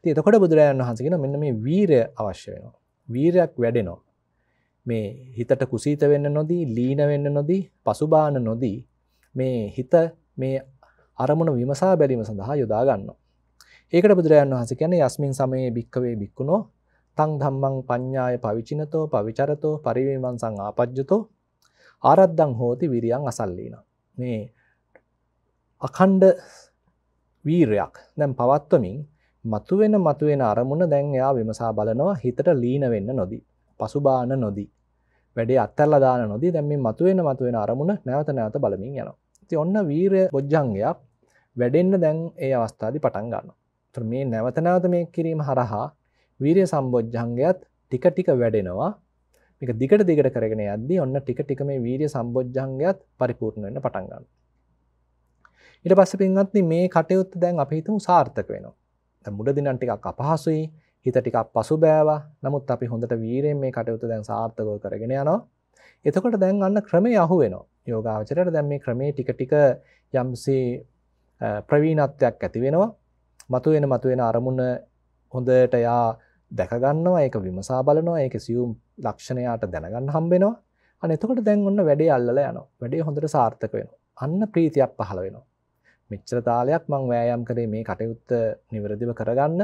ඉතින් එතකොට බුදුරජාණන් වහන්සේ කියන මෙන්න මේ වීරය අවශ්‍ය වෙනවා. වීරයක් වැඩෙනවා. මේ හිතට කුසීත වෙන්න නොදී ලීන වෙන්න නොදී පසුබාන නොදී මේ හිත මේ අරමුණ විමසා බැලීම සඳහා යොදා ගන්නවා. ඒකට බුදුරජාණන් වහන්සේ කියන්නේ යස්මින් සමයේ භික්කවේ භික්කුණෝ තං ධම්මං පඤ්ඤාය පවිචිනතෝ පවිචරතෝ පරිවේමංසං ආපජ්ජතෝ ආරද්දං හෝති විරියං අසල්ලීන. මේ අඛණ්ඩ වීරයක් දැන් පවත්වමින් මතුවෙන මතුවෙන අරමුණ දැන් එයා විමසා බලනවා හිතට ලීන වෙන්න නොදී. පසුබාන නොදී වැඩේ අත්තල්ල දාන නොදී දැම මතුවෙන මතුවෙන අරමුණ නැවත නැවත බලමින් යනවා ති ඔන්න වීරය බොජ්ජංගයක් වැඩෙන්න්න දැන් ඒ අවස්ථාධි පටන් ගන්න ත්‍ර මේ නැවත නැවත මේ කිරීම හරහා වීරය සම්බෝජ්ජංගයත් ටික ටික වැඩෙනවා එක දිගට දිගට කරගෙන අද්දී ඔන්න ටික ටික මේ වීරිය සම්බෝජ්ජංගයත් පරිපූර්ණ වෙන්න පටන් ගන්න ඉට පස්ස පින්වත්ති මේ කටයුත්ත දැන් අපිහිතම සාර්ථක වෙනවා මුඩ දිනන් ටිකක් අපහසුයි හිත ටිකක් පසු බෑවා නමුත් අපි හොඳට වීරයෙන් මේ කටයුතු දැන් සාර්ථකව කරගෙන යනවා. එතකොට දැන් අන්න ක්‍රමේ අහු වෙනවා. යෝගාවචරයට දැන් මේ ක්‍රමේ ටික ටික යම්සේ ප්‍රවීණත්වයක් ඇති වෙනවා. මතුවෙන මතුවෙන අරමුණ හොඳට යා දැක ගන්නවා, ඒක විමසා බලනවා, ඒක සියුම් ලක්ෂණයට දැනගන්න හම්බෙනවා. අන්න එතකොට දැන් ඔන්න වැඩේ අල්ලලා යනවා. වැඩේ හොඳට සාර්ථක වෙනවා. අන්න ප්‍රීතියක් පහළ වෙනවා. මෙච්චර තාලයක් මං වෑයම් කරේ මේ කටයුත්ත නිවැරදිව කරගන්න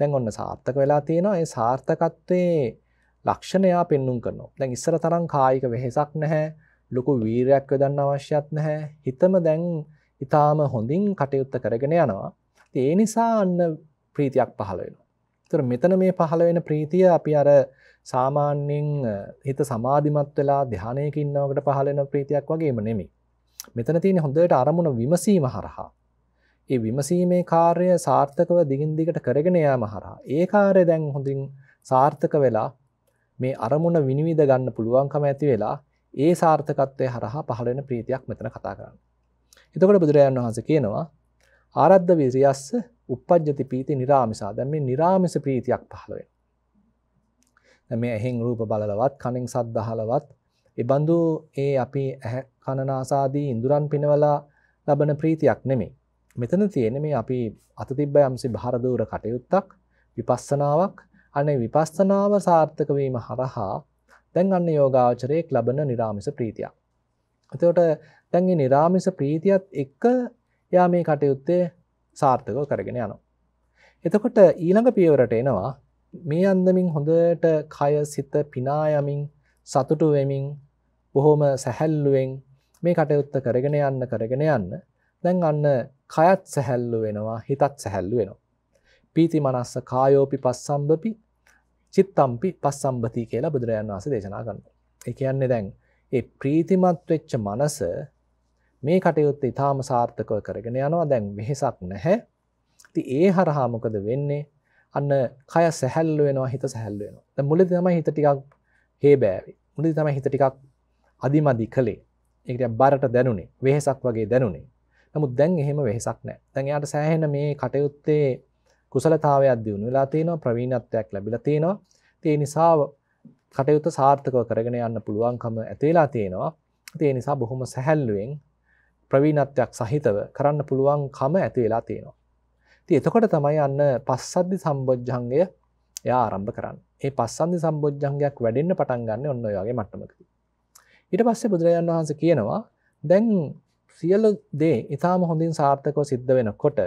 දැන් ඔන්න සාර්ථක වෙලා තියෙනවා ඒ සාර්ථකත්වයේ ලක්ෂණ එයා පෙන්눔 කරනවා. දැන් ඉස්සර තරම් කායික වෙහෙසක් නැහැ. ලොකු වීරයක් යොදන්න අවශ්‍යත් නැහැ. හිතම දැන් ඊටාම හොඳින් කටයුත්ත කරගෙන යනවා. ඒ නිසා අන්න ප්‍රීතියක් පහළ වෙනවා. ඒතර මෙතන මේ පහළ වෙන ප්‍රීතිය අපි අර සාමාන්‍යයෙන් හිත සමාධිමත් වෙලා ධානයක ඉන්නවකට පහළ වෙන ප්‍රීතියක් වගේම නෙමෙයි. මෙතන තියෙන හොඳට අරමුණ විමසීම හරහා ඒ විමසීමේ කාර්ය සාර්ථකව දිගින් දිගට කරගෙන යාම හරහා ඒ කාර්ය දැන් හොඳින් සාර්ථක වෙලා මේ අරමුණ විනිවිද ගන්න පුළුවන්කම ඇති වෙලා ඒ සාර්ථකත්වය හරහා පහළ වෙන ප්‍රීතියක් මෙතන කතා කරන්න. එතකොට බුදුරජාණන් වහන්සේ කියනවා ආරද්ධ විරියස්ස uppajjati pīti nirāmisā. දැන් මේ නිරාමිස ප්‍රීතියක් පහළ වෙනවා. දැන් මේ ඇහෙන් රූප බලලවත්, කනෙන් ශබ්ද අහලවත්, ඒ බඳු ඒ අපි ඇහ කන නාසාදී ඉඳුරන් පිනවලා ලබන ප්‍රීතියක් නෙමෙයි. මෙතන තියෙන මේ අපි අතතිබ්බ යම්සි භාරදූර කටයුත්තක් විපස්සනාවක් අනේ විපස්සනාව සාර්ථක වීම හරහා දැන් අන්න යෝගාචරයේ ලබන නිරාමිස ප්‍රීතියක්. එතකොට දැන් මේ නිරාමිස ප්‍රීතියත් එක්ක යා මේ කටයුත්තේ සාර්ථකව කරගෙන යනවා. එතකොට ඊළඟ පියවරට එනවා මේ අන්දමින් හොඳට කය සිත පිනා යමින් සතුටු වෙමින් බොහොම සැහැල්ලුවෙන් මේ කටයුත්ත කරගෙන යන්න කරගෙන යන්න දැන් අන්න කයත් සැහැල්ලු වෙනවා හිතත් සැහැල්ලු වෙනවා. පීති මනස්ස කායෝපි පස්සම්බපි චිත්තම්පි පස්සම්බති කියලා බුදුරජාණන් වහන්සේ දේශනා කරනවා. ඒ කියන්නේ දැන් ඒ ප්‍රීතිමත් වෙච්ච මනස මේ කටයුත්ත ඊටාම සාර්ථකව කරගෙන යනවා. දැන් වෙහෙසක් නැහැ. ඉතින් ඒ හරහා මොකද වෙන්නේ? අන්න කය සැහැල්ලු වෙනවා හිත සැහැල්ලු වෙනවා. දැන් මුලදී තමයි හිත ටිකක් හේබෑවේ. මුලදී තමයි හිත ටිකක් අදිමදි කළේ. ඒක බරට දැනුනේ. වෙහෙසක් වගේ දැනුනේ. නමුත් දැන් එහෙම වෙහෙසක් නෑ. දැන් එයාට සෑහෙන මේ කටයුත්තේ කුසලතාවයක් දිනු වෙලා තියෙනවා, ප්‍රවීණත්වයක් ලැබිලා තියෙනවා. ඒ නිසා කටයුත්ත සාර්ථකව කරගෙන යන්න පුළුවන්කම ඇති වෙලා තියෙනවා. ඒ නිසා බොහොම සැහැල්ලුවෙන් ප්‍රවීණත්වයක් සහිතව කරන්න පුළුවන්කම ඇති වෙලා තියෙනවා. ඉතින් එතකොට තමයි අන්න පස්සද්ධි සම්බොජ්ජංගය එයා ආරම්භ කරන්නේ. මේ පස්සද්ධි සම්බොජ්ජංගයක් වැඩෙන්න පටන් ගන්න ඔන්න ඔය වගේ මට්ටමකදී. ඊට පස්සේ බුදුරජාණන් වහන්සේ කියනවා දැන් සියලු දේ ඉතාම හොඳින් සාර්ථකව සිද්ධ වෙන කොට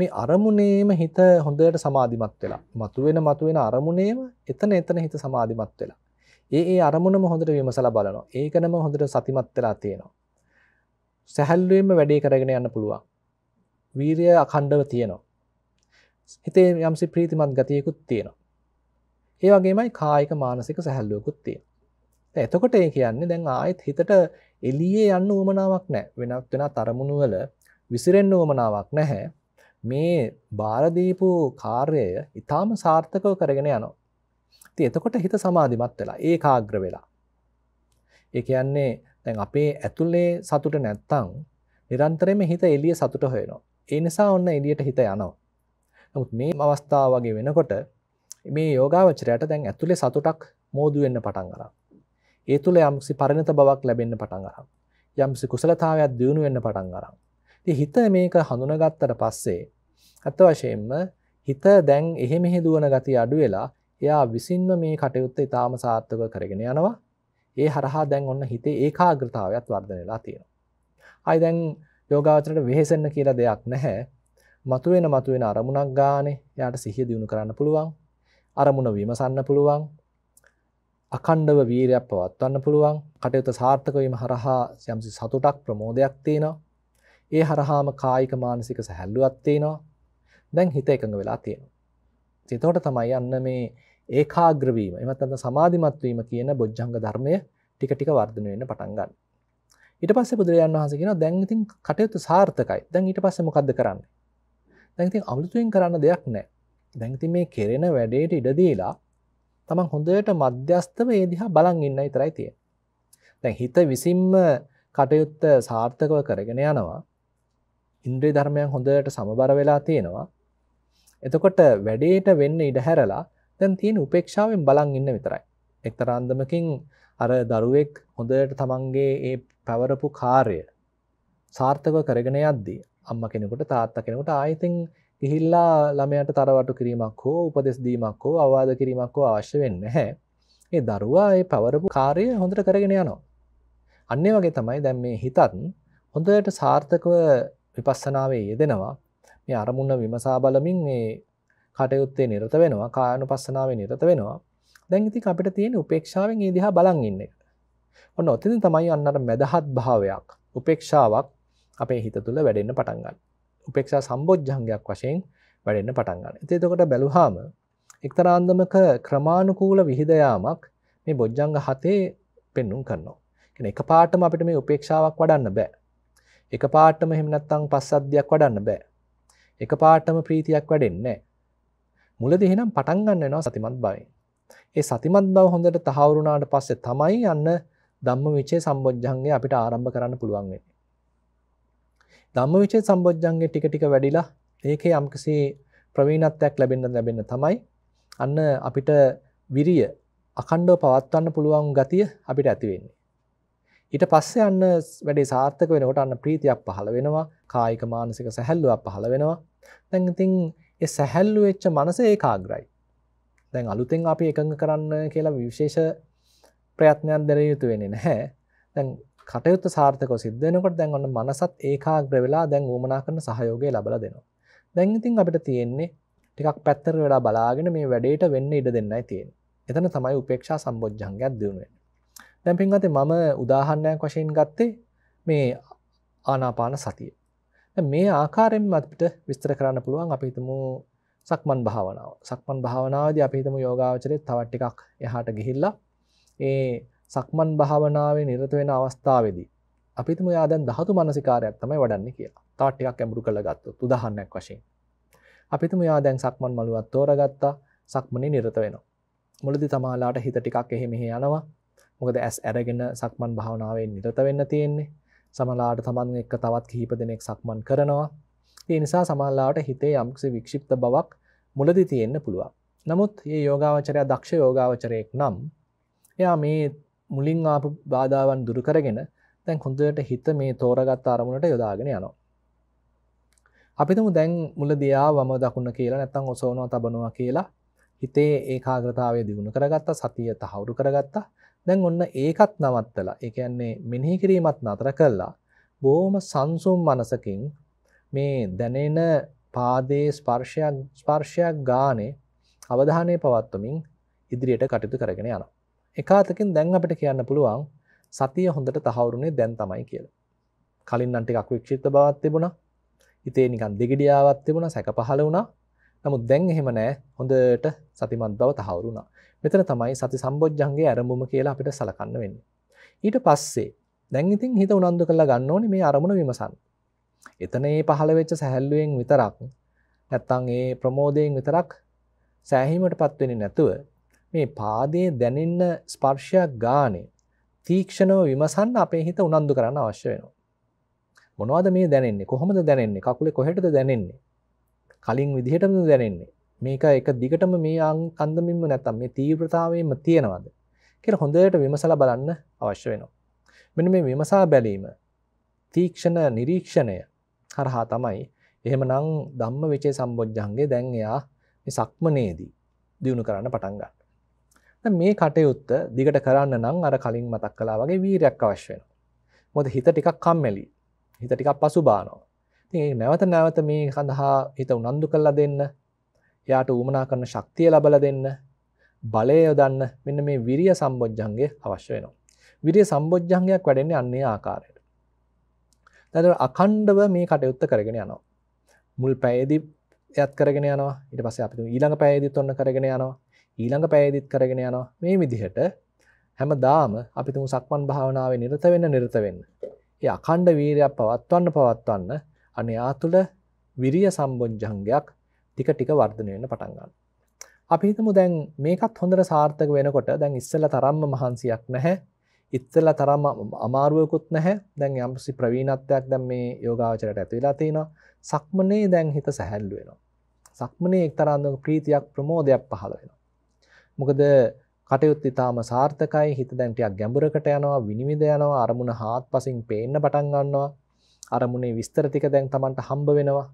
මේ අරමුණේම හිත හොඳට සමාධිමත් වෙලා මතුවෙන මතුවෙන අරමුණේම එතන එතන හිත සමාධිමත් වෙලා ඒ ඒ අරමුණම හොඳට විමසලා බලනවා ඒකනම හොඳට සතිමත් වෙලා තියෙනවා සැහැල්ලුවෙන්ම වැඩේ කරගෙන යන්න පුළුවන් වීරිය අඛණ්ඩව තියෙනවා හිතේ යම්සි ප්‍රීතිමත් ගතියකුත් තියෙනවා ඒ වගේමයි කායික මානසික සැහැල්ලුවකුත් තියෙනවා එතකොට ඒ කියන්නේ දැන් ආයෙත් හිතට එලියේ යන්න උවමනාවක් නෑ වෙනත් වෙන තරමුණු වල විසිරෙන්න්න උවමනාවක් නැහැ මේ භාරදීපු කාර්යය ඉතාම සාර්ථකව කරගෙන යනවා. ති එතකොට හිත සමාධිමත් වෙලා ඒ කාග්‍ර වෙලා. එක යන්නේ තැන් අපේ ඇතුල්ලේ සතුට නැත්තං නිරන්තරෙම හිත එලිය සතුට හොයනවා. ඒ නිසා ඔන්න එලියට හිත යනවා. නමුත් මේ අවස්ථාව වගේ වෙනකොට මේ යෝගාවචරයට දැන් ඇතුළේ සතුටක් මෝදුවෙන්න පටන් ගලා. ඒ තුළ යම්සි පරිණත බවක් ලැබෙන්න පටන් අරම්. යම්සි කුසලතාවයක් දියුණු වෙන්න පටන් අරම්. හිත මේක හඳුනගත්තට පස්සේ ඇත්ත වශයෙන්ම හිත දැන් එහෙ මෙහෙ දුවන ගති අඩු වෙලා එයා විසින්ම මේ කටයුත්ත ඉතාම සාර්ථක කරගෙන යනවා. ඒ හරහා දැන් ඔන්න හිතේ ඒකාග්‍රතාවයක් වර්ධනලා තියෙන. අයි දැන් යෝගාවචරයට වෙහෙසෙන්න කියලා දෙයක් නැහැ. මතුවෙන මතුවෙන අරමුණක් ගානේ එයාට සිහිය දියුණු කරන්න පුළුවන්. අරමුණ විමසන්න පුළුවන්. අකණ්ඩව වීරයක් පවත්වන්න පුළුවන් කටයුත සාර්ථක වීම හරහා යම්සි සතුටක් ප්‍රමෝදයක් තියෙනවා. ඒ හරහාම කායික මානසික සැහැල්ලුවක් තියෙනවා. දැන් හිත එකඟ වෙලා තියෙනවා. එතකොට තමයි යන්න මේ ඒකාග්‍ර වීම. එහෙමත් නැත්නම් සමාධිමත් වීම කියන බොජ්ජංග ධර්මය ටික ටික වර්ධනය වෙන්න පටන් ගන්න. ඊට පස්සේ බුදුරජාණන් වහන්සේ කියනවා දැන් ඉතින් කටයුතු සාර්ථකයි. දැන් ඊට පස්සේ මොකද්ද කරන්නේ? දැන් ඉතින් අමුතුවෙන් කරන්න දෙයක් නැහැ. දැන් ඉතින් මේ කෙරෙන වැඩේට ඉඩ දීලා තමන් හොඳට මධ්‍යස්ථව ඒ දිහා බලන් ඉන්න විතරයි තියෙන්නේ. දැන් හිත විසින්ම කටයුත්ත සාර්ථකව කරගෙන යනවා. ඉන්ද්‍රිය ධර්මයන් හොඳට සමබර වෙලා තියෙනවා. එතකොට වැඩේට වෙන්න ඉඩ හැරලා දැන් තියෙන උපේක්ෂාවෙන් බලන් ඉන්න විතරයි. එක්තරා අන්දමකින් අර දරුවෙක් හොඳට තමන්ගේ ඒ පැවරපු කාර්ය සාර්ථකව කරගෙන යද්දී අම්මා කෙනෙකුට තාත්තා කෙනෙකුට ආයෙත් ගිහිල්ලා ළමයට තරවටු කිරීමක් හෝ උපදෙස් දීමක් හෝ අවවාද කිරීමක් හෝ අවශ්‍ය වෙන්න හැ. ඒ දරුවා ඒ පවරපු කාරය හොඳට කරගෙන යනවා. අන්නේ වගේ තමයි දැන් මේ හිතත් හොඳට සාර්ථකව විපස්සනාවේ යෙදෙනවා. මේ අරමුණ විමසා බලමින් මේ කටයුත්තේ නිරත වෙනවා කායනුපස්සනාවේ නිරත වෙනවා. දැන් ඉතින් අපිට තියෙන උපේක්ෂාවෙන් ඒ දිහා බලන් ඉන්න එක. ඔන්න ඔතනින් තමයි අන්නර මැදහත් භාවයක් උපේක්ෂාවක් අපේ හිත තුළ වැඩෙන්න පටන් ගන්නවා. උපෙක්ෂා සම්බෝජ්ජංගයක් වශයෙන් වැඩෙන්න්න පටන්ගන්න එතකොට බැලුහාම එක්තරාන්දමක ක්‍රමාණුකූල විහිදයාමක් මේ බොජ්ජංග හතේ පෙන්නුම් කරනවා කෙන එක පාටම අපිට මේ උපේක්ෂාවක් වඩන්න බෑ එක පාටම හෙමනත්තං පස්සද්ධයක් වඩන්න බෑ එක පාටම ප්‍රීතියක් වැඩෙන්නේ මුලද එහෙනම් පටන්ගන්නනවා සතිමත් බයි ඒ සතිමත් බව හොඳට තහවුරුණාට පස්සේ තමයි යන්න ධම්ම විචේ සම්බෝජ්ජන්ගේ අපිට ආරම්භ කරන්න පුළුවන්ගේ ධම්මවිචේ සම්බොජ්ජංගේ ටික ටික වැඩිලා ඒකේ යම්කිසි ප්‍රවීණත්වයක් ලැබෙන්න ලැබෙන්න තමයි අන්න අපිට විරිය අකණ්ඩව පවත්වන්න පුළුවන් ගතිය අපිට ඇති වෙන්නේ. ඊට පස්සේ අන්න වැඩේ සාර්ථක වෙනකොට අන්න ප්‍රීතියක් පහළ වෙනවා, කායික මානසික සැහැල්ලුවක් පහළ වෙනවා. දැන් ඉතින් ඒ සැහැල්ලු වෙච්ච මනස ඒකාග්‍රයි. දැන් අලුතෙන් අපි එකඟ කරන්න කියලා විශේෂ ප්‍රයත්නයක් දැරිය යුතු වෙන්නේ නැහැ. දැන් කටයුත්ත සාර්ථකව සිද්ධ වෙනකොට දැන් ඔන්න මනසත් ඒකාග්‍ර වෙලා දැන් වමනා කරන සහයෝගය ලැබලා දෙනවා. දැන් ඉතින් අපිට තියෙන්නේ ටිකක් පැත්තර වෙලා බලාගෙන මේ වැඩේට වෙන්න ඉඩ දෙන්නයි තියෙන්නේ. එතන තමයි උපේක්ෂා සම්බොජ්ජංගයක් දිනු වෙන්නේ. දැන් පින්වත්නි මම උදාහරණයක් වශයෙන් ගත්තේ මේ ආනාපාන සතිය. මේ ආකාරයෙන්ම අපිට විස්තර කරන්න පුළුවන් අපි හිතමු සක්මන් භාවනාව. සක්මන් භාවනාවේදී අපි හිතමු යෝගාවචරයේ තවත් ටිකක් එහාට ගිහිල්ලා ඒ සක්මන් භාවනාවේ නිරත වෙන අවස්ථාවේදී අපි හිතමු එයා දැන් ධාතු මනසිකාරයක් තමයි වඩන්නේ කියලා. තවත් ටිකක් ගැඹුරු කරලා ගත්තොත් උදාහරණයක් වශයෙන්. අපි හිතමු එයා දැන් සක්මන් මළුවක් තෝරගත්තා, සක්මනේ නිරත වෙනවා. මුලදී තමාලාට හිත ටිකක් එහෙ මෙහෙ යනවා. මොකද ඇස් අරගෙන සක්මන් භාවනාවේ නිරත වෙන්න තියෙන්නේ. සමලාට තමන් එක්ක තවත් කිහිප දෙනෙක් සක්මන් කරනවා. ඒ නිසා සමහරලාට හිතේ යම්කිසි වික්ෂිප්ත බවක් මුලදී තියෙන්න පුළුවන්. නමුත් මේ යෝගාවචරය දක්ෂ යෝගාවචරයෙක් නම් එයා මේ මුලින් ආපු බාධාවන් දුරු කරගෙන දැන් හොඳට හිත මේ තෝරගත් අරමුණට යොදාගෙන යනවා. අපිතුමු දැන් මුලදියා වම දකුණ කියලා නැත්තම් ඔසවනවා තබනවා කියලා හිතේ ඒකාග්‍රතාවය දියුණු කරගත්තා සතිය තහවුරු කරගත්තා. දැන් ඔන්න ඒකත් නවත්තලා ඒ කියන්නේ මෙනෙහි කිරීමත් නතර කළා. බොහොම සංසුම් මනසකින් මේ දැනෙන පාදයේ ස්පර්ශයක් ස්පර්ශයක් ගානේ අවධානය පවත්වමින් ඉදිරියට කටයුතු කරගෙන යනවා. එකාතකින් දැන් අපිට කියන්න පුළුවන් සතිය හොඳට තහවුරුනේ දැන් තමයි කියලා. කලින් නම් ටිකක් වික්ෂිප්ත බවක් තිබුණා. හිතේ නිකන් දෙගිඩියාවක් තිබුණා, සැක පහළ වුණා. නමුත් දැන් එහෙම නෑ හොඳට සතිමත් බව තහවුරු වුණා. මෙතන තමයි සති සම්බොජ්ජංගේ ආරම්භම කියලා අපිට සලකන්න වෙන්නේ. ඊට පස්සේ දැන් ඉතින් හිත උනන්දු කරලා ගන්න ඕනේ මේ අරමුණ විමසන්න. එතන මේ පහළ වෙච්ච සැහැල්ලුවෙන් විතරක් නැත්තම් ඒ ප්‍රමෝදයෙන් විතරක් සෑහීමටපත් වෙන්නේ නැතුව මේ පාදයේ දැනෙන්න ස්පර්ශයක් ගානේ තීක්ෂණව විමසන්න අපේ හිත උනන්දු කරන්න අවශ්‍ය වෙනවා. මොනවද මේ දැනෙන්නේ? කොහොමද දැනෙන්නේ? කකුලේ කොහෙටද දැනෙන්නේ? කලින් විදිහටමද දැනෙන්නේ? මේක එක දිගටම මේ අන්දමින්ම නැත්තම් මේ තීව්‍රතාවයෙන්ම තියෙනවද කියලා හොඳට විමසලා බලන්න අවශ්‍ය වෙනවා. මෙන්න මේ විමසා බැලීම තීක්ෂණ නිරීක්ෂණය හරහා තමයි එහෙමනම් ධම්ම විචේ සම්බොජ්ජංගේ දැන් එයා මේ සක්මනේදී දිනු කරන්න පටන් ගන්න. මේ කටයුත්ත දිගට කරන්න නම් අර කලින් මතක් කලා වගේ වීරයක් අවශ්‍ය වෙන. මොද හිත ටිකක් කම්මැලි. හිත ටිකක් පසුබානෝ. ඉතින් නැවත නැවත මේ සඳහා හිත උනන්දු කරලා දෙන්න. එයාට උමනා කරන ශක්තිය ලබලා දෙන්න. බලය යොදන්න මෙන්න මේ විරිය සම්බොජ්ජංගය අවශ්‍ය වෙනවා. විරිය සම්බොජ්ජංගයක් වැඩෙන්නේ අන්නේ ආකාරයට. දැන් අඛණ්ඩව මේ කටයුත්ත කරගෙන යනවා. මුල් පැයේදී එයත් කරගෙන යනවා. ඊට පස්සේ අපි ඊළඟ පැයේදීත් ඔන්න කරගෙන යනවා. ඊළඟ පැයදිත් කරගෙන යනවා මේ විදිහට හැමදාම අපි තුමු සක්මන් භාවනාවේ නිරත වෙන්න නිරත වෙන්න. ඒ අඛණ්ඩ වීරයක් පවත්වන්න පවත්වන්න අනේ ආතුල විරිය සම්බොජ්ජංගයක් ටික ටික වර්ධනය වෙන්න පටන් ගන්නවා. අපි හිතමු දැන් මේකත් හොඳට සාර්ථක වෙනකොට දැන් ඉස්සෙල්ලා තරම්ම මහන්සියක් නැහැ. ඉස්සෙල්ලා තරම් අමාරුවකුත් නැහැ. දැන් යම්සි ප්‍රවීණත්වයක් දැන් මේ යෝගාවචරයට ඇති වෙලා තිනවා. සක්මනේ දැන් හිත සැහැල්ලු වෙනවා. සක්මනේ එක්තරා අන්දමක ප්‍රීතියක් ප්‍රමෝදයක් පහළ වෙනවා. මොකද කටයුත්ත ඉතාම සාර්ථකයි හිත දැන්ටියක් ගැඹුරකට යනවා විනිවිද යනවා අරමුණ හාත් පසින් පේන්න පටන් ගන්නවා අරමුණේ විස්තරතික දැන් තමන්ට හම්බ වෙනවා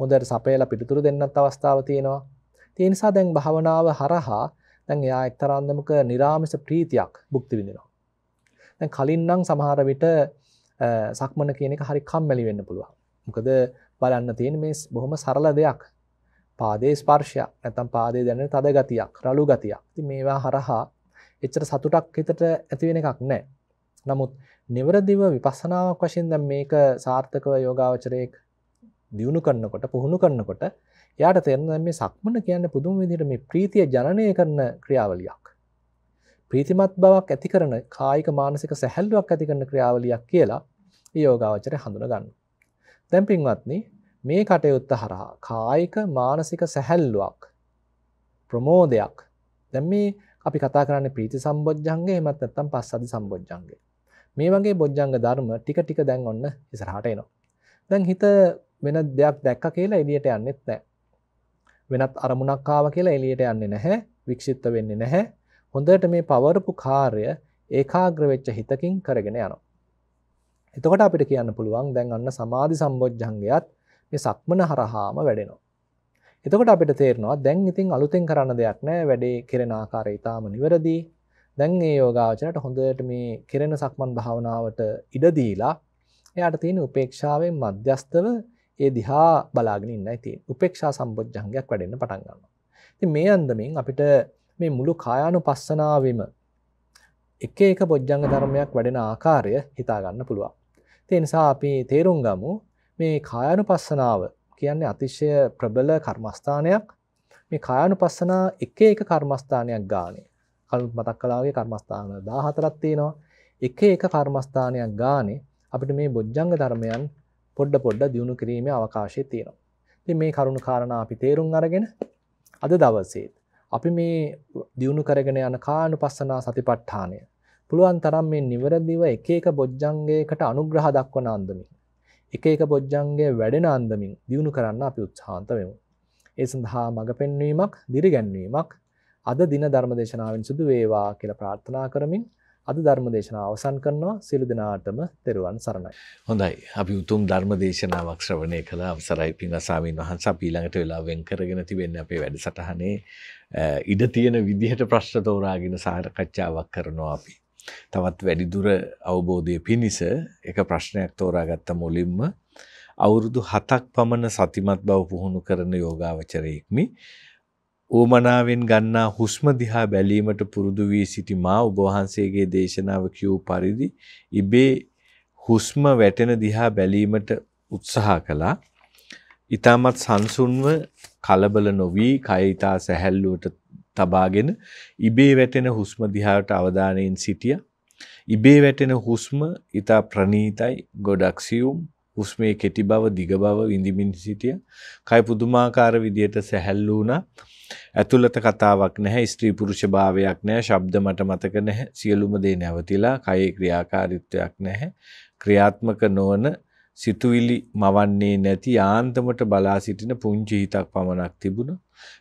හොඳට සපයලා පිටුතුරු දෙන්නත් අවස්ථාව තියෙනවා තිය නිසා දැන් භාවනාව හරහා දැන් එයා එක්තරාන්දමක නිරාමිස ප්‍රීතියක් භුක්ති විඳිනවා දැන් කලින් නම් සමහර විට සක්මන කියන එක හරි කම්මැලි වෙන්න පුළුවන් මොකද බලන්න තියෙන මේ බොහොම සරල දෙයක් පාදේ ස්පර්ශයක් නැතම් පාදේ දැන තද ගතියක් රලු ගතියක් ති මේවා හරහා එච්චර සතුටක් හිතට ඇතිවෙන එකක් නෑ. නමුත් නිවරදිව විපස්සනාවක් වශයෙන් දැම් මේක සාර්ථකව යෝගාවචරයෙක් දියුණු කරන්නකොට පුහුණු කරන්නකොට යාට තෙරන මේ සක්මන කියන්න පුදුම විදිට මේ ප්‍රීතිය ජනනය කරන ක්‍රියාවලියක්. ප්‍රීතිමත් බවක් ඇති කරන කායික මානසික සැහැල්ලුවක් ඇති කරන ක්‍රියාවලියක් කියලා යෝගාවචරය හඳුනගන්න. තැම්පින්වත්න්නේ මේ කටයුත්ත හරහා කායික මානසික සැහැල්ලුවක් ප්‍රමෝදයක් දැන් මේ අපි කතා කරන්නේ ප්‍රීති සම්බොජ්ජංගේ එහෙමත් නැත්නම් පස්සද්ධි සම්බොජ්ජංගේ මේ වගේ බොජ්ජංග ධර්ම ටික ටික දැන් ඔන්න ඉස්සරහට එනවා දැන් හිත වෙන දෙයක් දැක්ක කියලා එළියට යන්නෙත් නැහැ වෙනත් අරමුණක් ආවා කියලා එළියට යන්නේ නැහැ වික්ෂිප්ත වෙන්නේ නැහැ හොඳට මේ පවරපු කාර්ය ඒකාග්‍ර වෙච්ච හිතකින් කරගෙන යනවා එතකොට අපිට කියන්න පුළුවන් දැන් අන්න සමාධි සම්බොජ්ජංගයත් මේ සක්මන හරහාම වැඩෙනවා. එතකොට අපිට තේරෙනවා දැන් ඉතින් අලුතෙන් කරන්න දෙයක් නෑ වැඩේ කෙරෙන ආකාරය ඊටාම නිවැරදියි. දැන් ඒ යෝගාචරයට හොඳට මේ කෙරෙන සක්මන් භාවනාවට ඉඩ දීලා එයාට තියෙන උපේක්ෂාවෙන් මධ්‍යස්තව ඒ දිහා බලාගෙන ඉන්නයි තියෙන්නේ. උපේක්ෂා සම්බොජ්ජංගයක් වැඩෙන්න පටන් ගන්නවා. ඉතින් මේ අන්දමින් අපිට මේ මුළු කායානුපස්සනාවෙම එක එක බොජ්ජංග ධර්මයක් වැඩෙන ආකාරය හිතා ගන්න පුළුවන්. ඒ නිසා අපි තේරුම් ගමු මේ කායानुපස්සනාව කියන්නේ අතිශය ප්‍රබල කර්මස්ථානයක්. මේ කායानुපස්සනා එක එක කර්මස්ථානයක් ගානේ. කලින් මතක් කළා වගේ කර්මස්ථාන 14ක් තියෙනවා. එක එක කර්මස්ථානයක් ගානේ අපිට මේ බොජ්ජංග ධර්මයන් පොඩ පොඩ දියුණු කිරීමේ අවකාශය තියෙනවා. ඉතින් මේ කරුණු කාරණා අපි තේරුම් අරගෙන අද දවසේ අපි මේ දියුණු කරගෙන යන කායानुපස්සනා සතිපට්ඨානය පුළුවන් තරම් මේ නිවරදිව එක එක බොජ්ජංගයකට අනුග්‍රහ දක්වන අන්දමින් එක එක බොජ්ජන්ගේ වැඩෙන අන්දමින් දියුණු කරන්න අපි උත්සාහන්ත වෙමු. ඒ සඳහා මඟ පෙන්වීමක් දිරිගැන්වීමක් අද දින ධර්මදේශනාවෙන් සුදු වේවා කියලා ප්‍රාර්ථනා කරමින් අද ධර්මදේශනා අවසන් කරනවා සිළු දෙනාටම තෙරුවන් සරණයි. හොඳයි. අපි උතුම් ධර්මදේශනාවක් ශ්‍රවණය කළ අවසරයි පින්වසාමින් වහන්සේ අපි ඊළඟට වෙලා වෙන් කරගෙන තිබෙන්නේ අපේ වැඩසටහනේ ඉඩ තියෙන විදිහට ප්‍රශ්න තෝරාගෙන සාකච්ඡාවක් කරනවා අපි. තවත් වැඩිදුර අවබෝධය පිණිස එක ප්‍රශ්නයක් තෝරාගත්ත මුලින්ම අවුරුදු 7ක් පමණ සතිමත් බව පුහුණු කරන යෝගාවචරයෙක්මි ඕමනාවෙන් ගන්නා හුස්ම දිහා බැලීමට පුරුදු වී සිටි මා ඔබ වහන්සේගේ දේශනාව කියූ පරිදි ඉබේ හුස්ම වැටෙන දිහා බැලීමට උත්සාහ කළා. ඊටමත් සංසුන්ව කලබල නොවි කය ඊතා සැහැල්ලුවට තබාගෙන ඉබේ වැටෙන හුස්ම දිහාට අවධානයෙන් සිටියා. ඉබේ වැටෙන හුස්ම ඊට ප්‍රණීතයි ගොඩක් සියුම් හුස්මේ කෙටි බව දිග බව විඳිමින් සිටිය. කය පුදුමාකාර විදියට සැහැල්ලු වුණා. ඇතුළත කතාවක් නැහැ, ස්ත්‍රී පුරුෂ භාවයක් නැහැ, ශබ්ද මට මතක නැහැ. සියලුම දේ නැවතිලා කයේ ක්‍රියාකාරීත්වයක් නැහැ. ක්‍රියාත්මක නොවන සිතුවිලි මවන්නේ නැති යාන්තමට බලා සිටින පුංචි හිතක් පමණක් තිබුණා.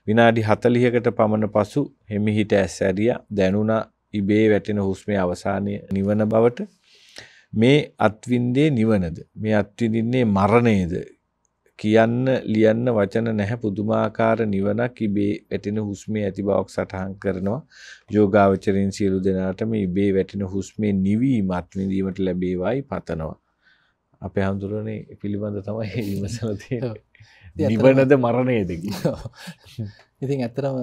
විනාඩි 40කට පමණ පසු හෙමිහිට ඇස් ඇරියා. දැනුණා ඉබේ වැටෙන හුස්මේ අවසානය නිවන බවට. මේ අත්විඳේ නිවනද? මේ අත්විඳින්නේ මරණයද? කියන්න ලියන්න වචන නැහැ පුදුමාකාර නිවනක් ඉබේ වැටෙන හුස්මේ ඇති බවක් සටහන් කරනවා යෝගාවචරින් සියලු දෙනාටම ඉබේ වැටෙන හුස්මේ නිවීමත් විඳීමට ලැබේවායි පතනවා අප හාමුදුරුවනේ පිළිබඳ තමයි විමසලතිය නිවනද මරණයද (laughs) ඉතින් ඇත්තරම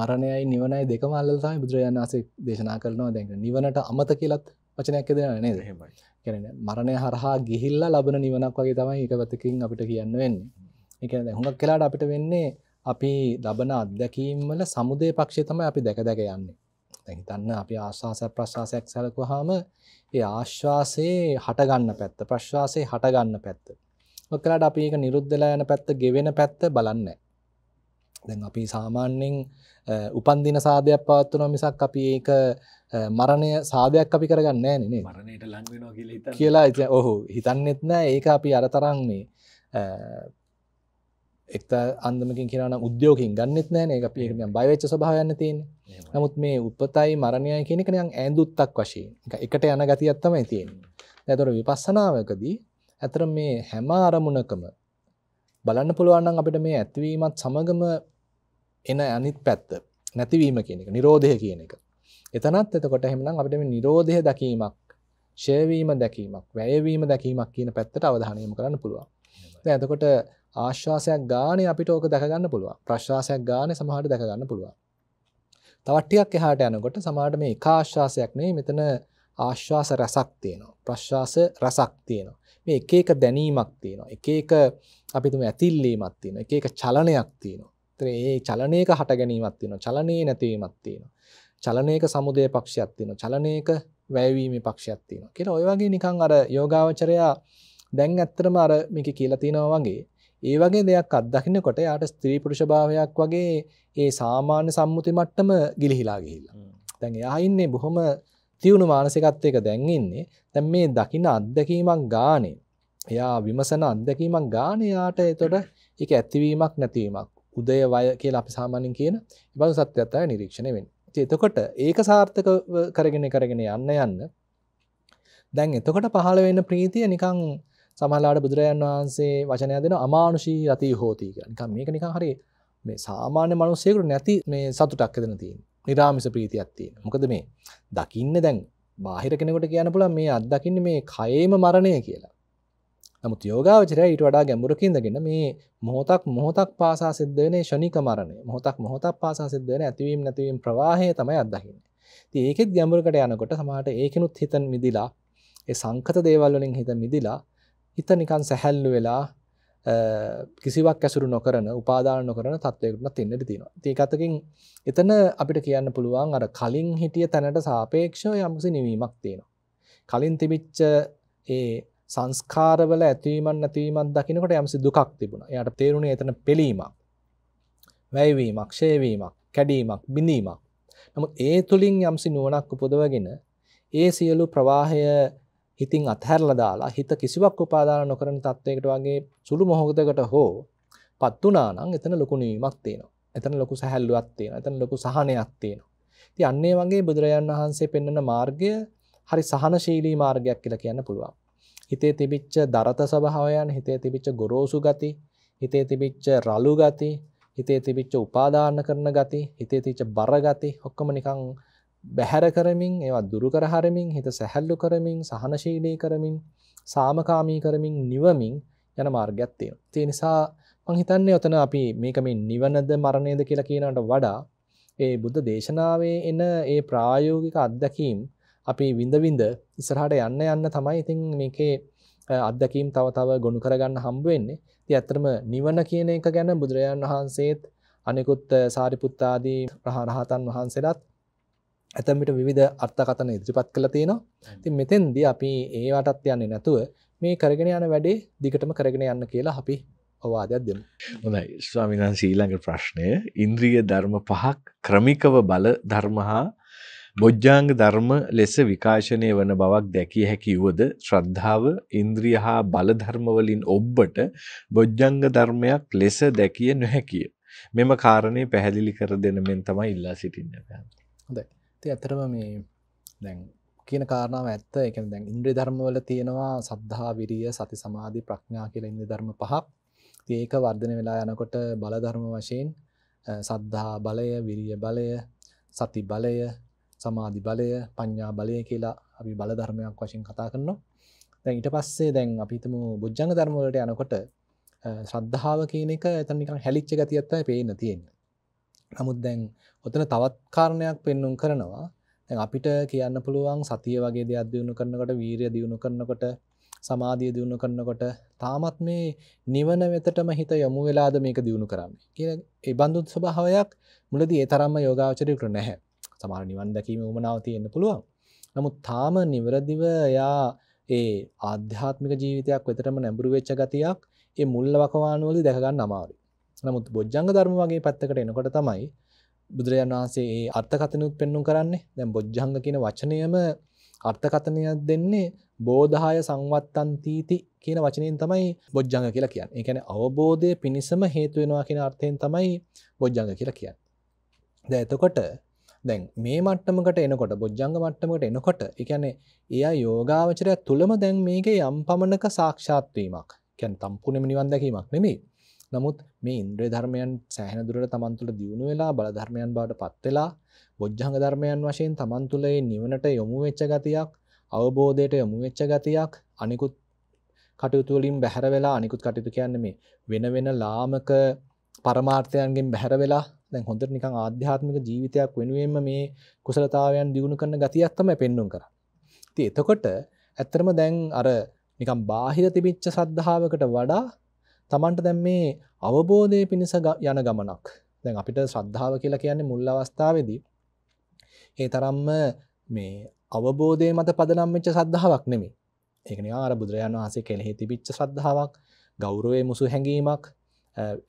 මරණයයි නිවනයි දෙක මල්ලතයි බුදුරජාන් වසේ දේශනා කරනවා දැක නිවනට අමත කියලත් වචනයක් දෙන නේද කැන මරණය හරහා ගිහිල්ලා ලබන නිවනක් වගේ තමයි එක පැතකින් අපිට කියන්න වෙන්නේ එකන හුඟක් කලාට අපිට වෙන්නේ අපි ලබන අත්දැකීම්වල සමුදය පක්ෂය තමයි අපි දැක දැක යන්නේ දැන් හිතන්න අපි ආශ්වාසයක් ප්‍රශ්වාසයක් සැලකුවාම ඒ ආශ්වාසයේ හටගන්න පැත්ත ප්‍රශ්වාසයේ හටගන්න පැත්ත. ඔක්කලාට අපි ඒක නිරුද්ධලා යන පැත්ත, ගෙවෙන පැත්ත බලන්නේ දැන් අපි සාමාන්‍යයෙන් උපන්දින සාදයක් පවත්වනවා මිසක් අපි ඒක මරණය සාදයක් අපි කරගන්නේ නැහැ නේ මරණයට ලං වෙනවා කියලා හිතන කියලා ඔව් හිතන්නෙත් නැහැ ඒක අපි අර තරම් මේ එක්ත අන්දමකින් කියනනම් උද්‍යෝගකින් ගන්නෙත් නෑ නේ අපි ඒක නිකන් බය වෙච්ච ස්වභාවයක් තියෙන්නේ. නමුත් මේ උපතයි මරණයයි කියන එක නිකන් ඈඳුත්තක් වශයෙන්. එකට යන ගතියක් තමයි තියෙන්නේ. ඒතර විපස්සනාවකදී ඇතර මේ හැම අරමුණකම බලන්න පුළුවන් නම් අපිට මේ ඇතිවීමත් සමගම එන අනිත් පැත්ත නැතිවීම කියන එක, Nirodha කියන එක. එතනත් එතකොට එහෙමනම් අපිට මේ Nirodha දැකීමක්, ඡය දැකීමක්, වැයවීම දැකීමක් කියන පැත්තට අවධානය කරන්න පුළුවන්. දැන් එතකොට ආශ්වාසයක් ගානේ අපිට ඕක දැක ගන්න පුළුවන්. ප්‍රශ්වාසයක් ගානේ සමහරට දැක ගන්න පුළුවන්. තවත් ටිකක් එහාට යනකොට සමහරට මේ එක ආශ්වාසයක් නෙවෙයි මෙතන ආශ්වාස රසක් තියෙනවා. ප්‍රශ්වාස රසක් තියෙනවා. මේ එක එක දැනීමක් තියෙනවා. එක එක අපි තුමු ඇතිල්ලීමක් තියෙනවා. එක එක චලනයක් තියෙනවා. එතන මේ චලනයක හට ගැනීමක් තියෙනවා. චලනයේ නැතිවීමක් තියෙනවා. චලනයක සමුදේ පක්ෂයක් තියෙනවා. චලනයක වැයවීමේ පක්ෂයක් තියෙනවා. කියලා ওই වගේ නිකන් අර යෝගාවචරයා දැන් ඇත්තටම අර මේක කියලා තිනවා වගේ ඒ වගේ දෙයක් අත්දකින්නකොට යාට ස්ත්‍රී පුරුෂ භාවයක් වගේ ඒ සාමාන්‍ය සම්මුති මට්ටම ගිලිහිලා ගිහිල්ලා. දැන් එයා ඉන්නේ බොහොම තියුණු මානසිකත්වයක දැන් ඉන්නේ. දැන් මේ දකින්න අත්දැකීමක් ගානේ එයා විමසන අත්දැකීමක් ගානේ යාට එතකොට ඒක ඇතිවීමක් නැතිවීමක් උදය වය කියලා අපි සාමාන්‍යයෙන් කියන ඒ බඳු සත්‍යයත් තමයි නිරීක්ෂණය වෙන්නේ. එතකොට ඒක සාර්ථක කරගෙන කරගෙන යන්න යන්න දැන් එතකොට පහළ වෙන ප්‍රීතිය නිකන් සමහරලාට බුදුරජාන් වහන්සේ වචනය දෙන අමානුෂී යති හෝති කියලා. නිකන් මේක නිකන් හරි මේ සාමාන්‍ය මිනිස්සෙකුට නැති මේ සතුටක් දෙන තියෙන. නිරාමිස ප්‍රීතියක් තියෙන. මොකද මේ දකින්නේ දැන් බාහිර කෙනෙකුට කියන්න පුළුවන් මේ අත්දකින්නේ මේ කයේම මරණය කියලා. නමුත් යෝගාවචරය ඊට වඩා ගැඹුරකින් ඉඳගෙන මේ මොහොතක් මොහොතක් පාසා සිද්ධ වෙන ෂණික මරණය මොහොතක් මොහොතක් පාසා සිද්ධ වෙන ඇතිවීම නැතිවීම ප්‍රවාහය තමයි අත්දකින්නේ. ඉතින් ඒකෙත් ගැඹුරකට යනකොට සමහරට ඒකිනුත් හිතන් මිදිලා ඒ සංකත දේවල් වලින් හිත මිදිලා හිත නිකන් සැහැල්ලු වෙලා කිසිවක් ඇසුරු නොකරන උපාදාන නොකරන තත්වයකටත් ඉන්නට තියෙනවා. ඉතින් ඒකතකින් එතන අපිට කියන්න පුළුවන් අර කලින් හිටිය තැනට සාපේක්ෂව යම්කිසි නිවීමක් තියෙනවා. කලින් තිබිච්ච ඒ සංස්කාරවල ඇතිවීමක් නැතිවීමක් දකිනකොට යම්සි දුකක් තිබුණා. එයාට තේරුණේ එතන පෙලීමක්. වැයවීමක්, ඡේවීමක්, කැඩීමක්, බිඳීමක්. නමුත් ඒ තුලින් යම්සි නුවණක් උපදවගෙන ඒ සියලු ප්‍රවාහය හිතින් අත්හැරලා දාලා හිත කිසිවක් උපාදාන නොකරන තත්වයකට වගේ සුළු මොහොතකට හෝ පත් වුණා නම් එතන ලොකු නිවීමක් තියෙනවා. එතන ලොකු සැහැල්ලුවක් තියෙනවා. එතන ලොකු සහනයක් තියෙනවා. ඉතින් අන්න ඒ වගේ බුදුරජාන් වහන්සේ පෙන්වන මාර්ගය හරි සහනශීලී මාර්ගයක් කියලා කියන්න පුළුවන්. හිතේ තිබිච්ච දරත ස්වභාවයන්, හිතේ තිබිච්ච ගොරෝසු ගති, හිතේ තිබිච්ච රළු ගති, හිතේ තිබිච්ච උපාදාන කරන ගති, හිතේ තිබිච්ච බර ගති ඔක්කොම නිකන් බැහැර කරමින් ඒවා දුරු කර හරමින් හිත සැහැල්ලු කරමින් සහනශීලී කරමින් සාමකාමී කරමින් නිවමින් යන මාර්ගයක් තියෙනවා. ඒ නිසා මම හිතන්නේ ඔතන අපි මේක මේ නිවනද මරණයද කියලා කියනකට වඩා ඒ බුද්ධ දේශනාවේ එන ඒ ප්‍රායෝගික අත්දැකීම් අපි විඳ විඳ ඉස්සරහට යන්න යන්න තමයි ඉතින් මේකේ අත්දැකීම් තව තව ගොනු කරගන්න හම්බ වෙන්නේ. ඉතින් ඇත්තටම නිවන කියන එක ගැන බුදුරජාන් වහන්සේත් අනිකුත් සාරිපුත්ත ආදී රහතන් වහන්සේලාත් ඇතමිට විධ අර්ථකතන ඉදිරිපත් කළ තියෙනවා ති මෙතෙන්දී අපි ඒවටත් යන්නේ නැතුව මේ කරගෙන යන වැඩේ දිගටම කරගෙන යන්න කියලා අපි අවවාදයක් දෙමු. හොඳයි ස්වාමිනාන් සීළඟ ප්‍රශ්නය ඉන්ද්‍රිය ධර්ම පහක් ක්‍රමිකව බල ධර්ම හා බොජ්ජාංග ධර්ම ලෙස විකාශනය වන බවක් දැකිය හැකිවුවද ශ්‍රද්ධාව ඉන්ද්‍රිය හා බලධර්මවලින් ඔබ්බට බොජ්ජංග ධර්මයක් ලෙස දැකිය නොහැකිය. මෙම කාරණය පැහැදිලි කර දෙන මෙන් තමයි ඉල්ලා සිටින්න. හොඳයි. ති ඇතරම මේ දැන් කියන කාරණාව ඇත්ත එක දැන් ඉන්ද්‍රි ධර්මවල තියෙනවා සද්ධහා විරිය සති සමාධි ප්‍රඥා කියල ඉන්දි ධර්ම පහක් ඒක වර්ධන වෙලා යනකොට බලධර්ම වශයෙන් සද්ධහා බලය විරිය බලය සති බලය සමාධි බලය පඤ්ඥා බලය කියලා අපි බලධර්මයක් වශයෙන් කතා කරනවා දැන් ඉට පස්සේ දැන් අපිතම බුද්ජංග ධර්මවලට යනකොට ශ්‍රද්ධාව කියන එක එතනිකන් හැලිච්ච ගතියත්තයි පේන තියෙන්නේ නමුත් දැන් ඔතන තවත් කාරණයක් පෙන්නුම් කරනවා දැන් අපිට කියන්න පුළුවන් සතිය වගේ දෙයක් දියුණු කරනකොට වීරිය දියුණු කරනකොට සමාධිය දියුණු කරනකොට තාමත් මේ නිවන වෙතටම හිත යොමු වෙලාද මේක දියුණු කරන්නේ කියන ඒ බඳු ස්වභාවයක් මුලදී ඒ තරම්ම යෝගාචරයට නැහැ. සමහර නිවන් දැකීම උමනාව තියෙන්න පුළුවන්. නමුත් තාම නිවරදිව එයා ඒ ආධ්‍යාත්මික ජීවිතයක් වෙතටම නැඹුරු වෙච්ච ගතියක් ඒ මුල් වකවානුවලදී දැක ගන්න අමාරුයි. නමුත් බොජ්ජංග ධර්ම වගේ පැත්තකට එනකොට තමයි බුදුරජාන් වහන්සේ ඒ අර්ථකථනුත් පෙන්වු කරන්නේ. දැන් බොජ්ජංග කියන වචනයම අර්ථකථනයක් දෙන්නේ බෝධහාය සංවත්තන්තීති කියන වචනයෙන් තමයි බොජ්ජංග කියලා කියන්නේ. ඒ කියන්නේ අවබෝධය පිණිසම හේතු වෙනවා කියන අර්ථයෙන් තමයි බොජ්ජංග කියලා කියන්නේ. දැන් එතකොට දැන් මේ මට්ටමකට එනකොට බොජ්ජංග මට්ටමකට එනකොට ඒ කියන්නේ එයා යෝගාවචරය තුලම දැන් මේකේ යම් පමණක සාක්ෂාත් වීමක්. කියන්නේ තම්පුණෙම නිවන් දැකීමක් නෙමෙයි. නමුත් මේ ඉන්ද්‍රිය ධර්මයන් සෑහෙන දුරට තමන් තුළ දියුණු වෙලා බල ධර්මයන් බවට පත් වෙලා බොජ්ජංග ධර්මයන් වශයෙන් තමන් තුළ මේ නිවනට යොමු වෙච්ච ගතියක් අවබෝධයට යොමු වෙච්ච ගතියක් අනිකුත් කටයුතු වලින් බැහැර වෙලා අනිකුත් කටයුතු කියන්නේ මේ වෙන වෙන ලාමක පරමාර්ථයන්ගෙන් බැහැර වෙලා දැන් හොඳට නිකන් ආධ්‍යාත්මික ජීවිතයක් වෙනුවෙන්ම මේ කුසලතාවයන් දියුණු කරන ගතියක් තමයි පෙන්වුම් කරන්නේ. ඉතින් එතකොට ඇත්තටම දැන් අර නිකන් බාහිර තිබිච්ච සද්ධාවකට වඩා තමන්ට දැන් මේ අවබෝධය පිණිස යන ගමනක් දැන් අපිට ශ්‍රද්ධාව කියලා කියන්නේ මුල් අවස්ථාවේදී ඒ තරම්ම මේ අවබෝධය මත පදනම් වෙච්ච ශ්‍රද්ධාවක් නෙමෙයි. ඒක නිකන් අර බුදුරජාණන් වහන්සේ කෙනෙහි තිබිච්ච ශ්‍රද්ධාවක්, ගෞරවයේ මුසු හැඟීමක්,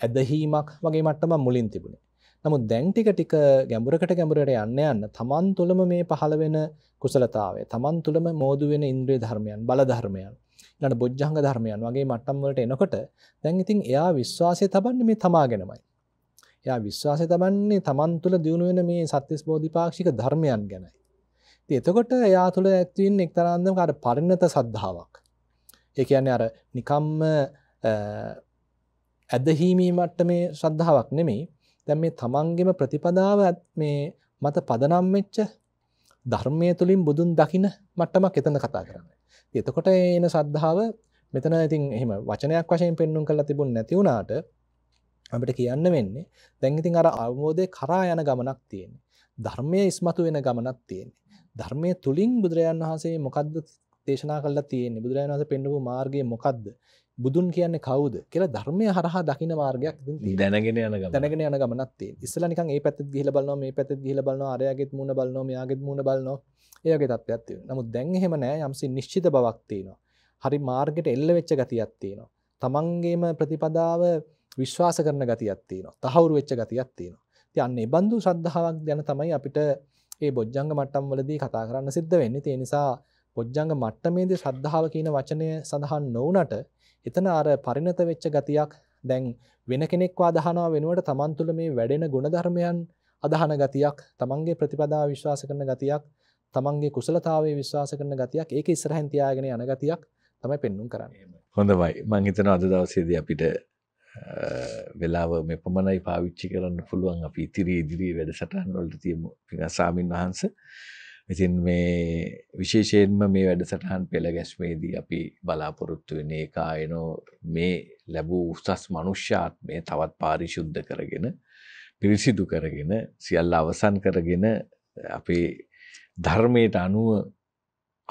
ඇදහිීමක් වගේ මට්ටම මුලින් තිබුණේ. නමුත් දැන් ටික ටික ගැඹුරකට ගැඹුරට යන්න යන්න තමන් තුළම මේ පහළ වෙන කුසලතාවය, තමන් තුළම මෝදු වෙන ඉන්ද්‍රිය ධර්මයන්, බල ධර්මයන්, ඊළඟ බොජ්ජංග ධර්මයන් වගේ මට්ටම් වලට එනකොට දැන් ඉතින් එයා විශ්වාසය තබන්නේ මේ තමාගෙනමයි. එයා විශ්වාසය තබන්නේ Taman තුල දිනු වෙන මේ සත්‍යස් බෝධිපාක්ෂික ධර්මයන් ගැනයි. ඉතින් එතකොට එයා තුල ඇති වෙන්නේ එක්තරා අන්දමක අර පරිණත සද්ධාාවක්. ඒ කියන්නේ අර නිකම්ම ඇදහිීමේ මට්ටමේ ශ්‍රද්ධාවක් නෙමෙයි. දැන් මේ තමන්ගෙම ප්‍රතිපදාව මේ මත පදනම් වෙච්ච ධර්මයේ තුලින් බුදුන් දකින මට්ටමක් එතන කතා කරන්නේ. එතකොට එන සද්ධාව මෙතන ඉතින් එහෙම වචනයක් වශයෙන් පෙන්නුම් කරලා තිබුණ නැති වුණාට අපිට කියන්න වෙන්නේ දැන් ඉතින් අර අවබෝධය කරා යන ගමනක් තියෙන්නේ. ධර්මයේ ඉස්මතු වෙන ගමනක් තියෙන්නේ. ධර්මයේ තුලින් බුදුරජාන් වහන්සේ මොකද්ද දේශනා කළා තියෙන්නේ? බුදුරජාන් වහන්සේ පෙන්වපු මාර්ගය මොකද්ද? බුදුන් කියන්නේ කවුද කියලා ධර්මය හරහා දකින මාර්ගයක් දැනගෙන යන දැනගෙන යන ගමනත්තේ ඉස්සලා නිකන් ඒ පැත්තත් ගිහිල්ලා බලනවා මේ පැත්තත් ගිහිල්ලා බලනවා අරයාගෙත් මූණ බලනවා මෙයාගෙත් මූණ බලනවා ඒ වගේ තත්ත්වයක් තියෙනවා නමුත් දැන් එහෙම නෑ යම්සි නිශ්චිත බවක් තියෙනවා හරි මාර්ගයට එල්ල වෙච්ච ගතියක් තියෙනවා තමන්ගේම ප්‍රතිපදාව විශ්වාස කරන ගතියක් තියෙනවා තහවුරු වෙච්ච ගතියක් තියෙනවා ඉතින් අන්න ඒ බඳු ශ්‍රද්ධාවක් ගැන තමයි අපිට ඒ බොජ්ජංග මට්ටම් වලදී කතා කරන්න සිද්ධ වෙන්නේ ඒ නිසා බොජ්ජංග මට්ටමේදී ශ්‍රද්ධාව කියන වචනය සඳහන් නොවුනට එතන අර පරිණත වෙච්ච ගතියක් දැන් වෙන කෙනෙක්ව අදහනවා වෙනුවට තමන් තුළ මේ වැඩෙන ගුණධර්මයන් අදහන ගතියක් තමන්ගේ ප්‍රතිපදාව විශ්වාස කරන ගතියක් තමන්ගේ කුසලතාවේ විශ්වාස කරන ගතියක් ඒක ඉස්සරහින් තියාගෙන යන ගතියක් තමයි පෙන්눔 කරන්නේ. හොඳයි. මම හිතනවා අද දවසේදී අපිට වෙලාව මෙපමණයි පාවිච්චි කරන්න පුළුවන් අපි ඉතිරි ඉදිරි වැඩසටහන් වලට තියමු. පිඟා සාමින් වහන්සේ ඉතින් මේ විශේෂයෙන්ම මේ වැඩසටහන් පෙළ ගැස්මේදී අපි බලාපොරොත්තු වෙන්නේ කායනෝ මේ ලැබූ උසස් මනුෂ්‍යාත්මය තවත් පාරිශුද්ධ කරගෙන පිරිසිදු කරගෙන සියල්ල අවසන් කරගෙන අපේ ධර්මයට අනුව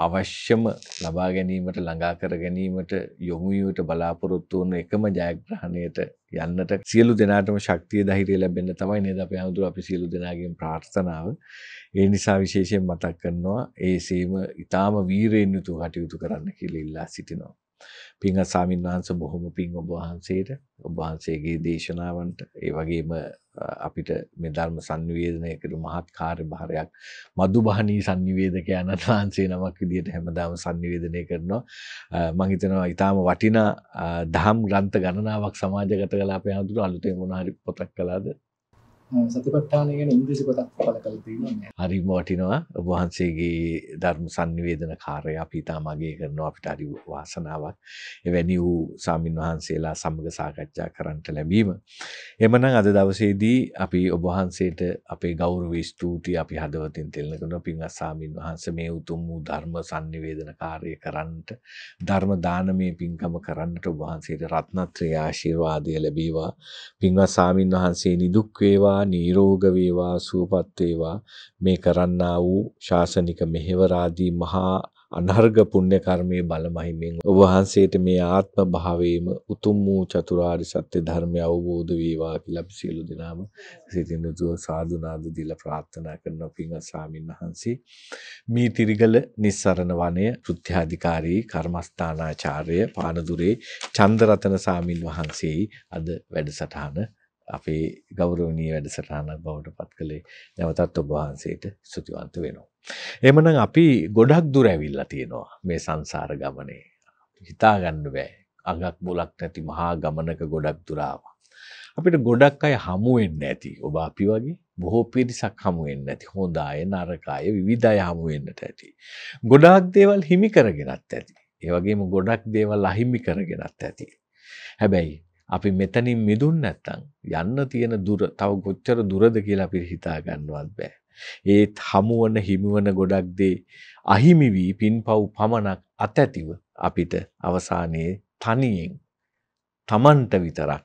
අවශ්‍යම ලබා ගැනීමට ළඟා කර ගැනීමට යොමු වීමට බලාපොරොත්තු වන එකම ජයග්‍රහණයට යන්නට සියලු දෙනාටම ශක්තිය ධෛර්යය ලැබෙන්න තමයි නේද අපේ ආඳුර අපි සියලු දෙනාගෙන් ප්‍රාර්ථනාව. ඒ නිසා විශේෂයෙන් මතක් කරනවා ඒ සීම ඊටාම වීරයෙන් යුතුව කටයුතු කරන්න කියලා ඉල්ලා සිටිනවා. පින් අසාමින් වහන්ස බොහොම පින් ඔබ වහන්සේට ඔබ වහන්සේගේ දේශනාවන්ට ඒ වගේම අපිට මේ ධර්ම සංනිවේදනය කරන මහත් කාර්යභාරයක් මදුබහනී සංනිවේදක යන වහන්සේ නමක් විදිහට හැමදාම සංනිවේදනය කරනවා මම හිතනවා ඊටාම වටිනා දහම් ග්‍රන්ථ ගණනාවක් සමාජගත කළා අපේ අඳුර අලුතෙන් මොන හරි පොතක් කළාද සතිපට්ඨාන ගැන ඉංග්‍රීසි පොතක් පළ කරලා තියෙනවා. හරිම වටිනවා. ඔබ වහන්සේගේ ධර්ම sannivedana කාර්යය අපි තාම අගය කරනවා අපිට හරි වාසනාවක්. එවැනි වූ සාමින් වහන්සේලා සමග සාකච්ඡා කරන්නට ලැබීම. එමනම් අද දවසේදී අපි ඔබ වහන්සේට අපේ ගෞරවී ස්තුතිය අපි හදවතින් තෙලන කරනවා. පින්වත් සාමින් වහන්සේ මේ උතුම් වූ ධර්ම sannivedana කාර්යය කරන්නට ධර්ම දානමය පින්කම කරන්නට ඔබ වහන්සේට රත්නත්‍රය ආශිර්වාදය ලැබේවා. පින්වත් සාමින් වහන්සේ නිදුක් වේවා වේවා නිරෝග වේවා සුවපත් වේවා මේ කරන්නා වූ ශාසනික මෙහෙවරාදී මහා අනර්ග පුණ්‍ය කර්මයේ බලමහිමින් ඔබ වහන්සේට මේ ආත්ම භාවයේම උතුම් වූ චතුරාර්ය සත්‍ය ධර්මය අවබෝධ වේවා කියලා අපි සියලු දෙනාම සිතින් දුව සාදු නාද දීලා ප්‍රාර්ථනා කරන පිංග ස්වාමීන් වහන්සේ මේ තිරිගල නිස්සරණ වනයේ කෘත්‍යාධිකාරී කර්මස්ථානාචාර්ය පානදුරේ චන්දරතන ස්වාමින් වහන්සේ අද වැඩසටහන අපේ ගෞරවනීය වැඩසටහනක් බවට පත් කළේ නැවතත් ඔබ වහන්සේට ස්තුතිවන්ත වෙනවා. එහෙමනම් අපි ගොඩක් දුර ඇවිල්ලා තියෙනවා මේ සංසාර ගමනේ. හිතා ගන්න බෑ. අඟක් බොලක් නැති මහා ගමනක ගොඩක් දුර ආවා. අපිට ගොඩක් අය හමු වෙන්නේ නැති. ඔබ අපි වගේ බොහෝ පිරිසක් හමු වෙන්නේ නැති. හොඳ අය, නරක අය, විවිධ අය හමු වෙන්නට ඇති. ගොඩාක් දේවල් හිමි කරගෙනත් ඇති. ඒ වගේම ගොඩක් දේවල් අහිමි කරගෙනත් ඇති. හැබැයි අපි මෙතනින් මිදුන් නැත්තම් යන්න තියෙන දුර තව කොච්චර දුරද කියලා අපිට හිතා ගන්නවත් බෑ. ඒත් හමුවන හිමිවන ගොඩක් දේ අහිමි වී පින්පව් පමණක් අතැතිව අපිට අවසානයේ තනියෙන් Tamanට විතරක්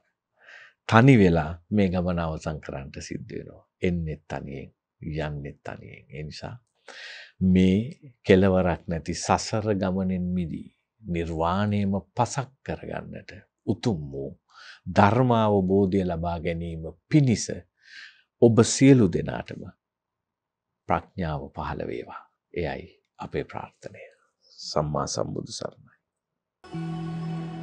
තනි වෙලා මේ ගමන අවසන් කරන්න සිද්ධ වෙනවා. එන්නේ තනියෙන්, යන්නේ තනියෙන්. ඒ නිසා මේ කෙලවරක් නැති සසර ගමනෙන් මිදී නිර්වාණයම පසක් කරගන්නට උතුම් වූ ධර්මාවබෝධය ලබා ගැනීම පිණිස ඔබ සියලු දෙනාටම ප්‍රඥාව පහළ වේවා. එයයි අපේ ප්‍රාර්ථනය. සම්මා සම්බුදු සරණයි. Thank you.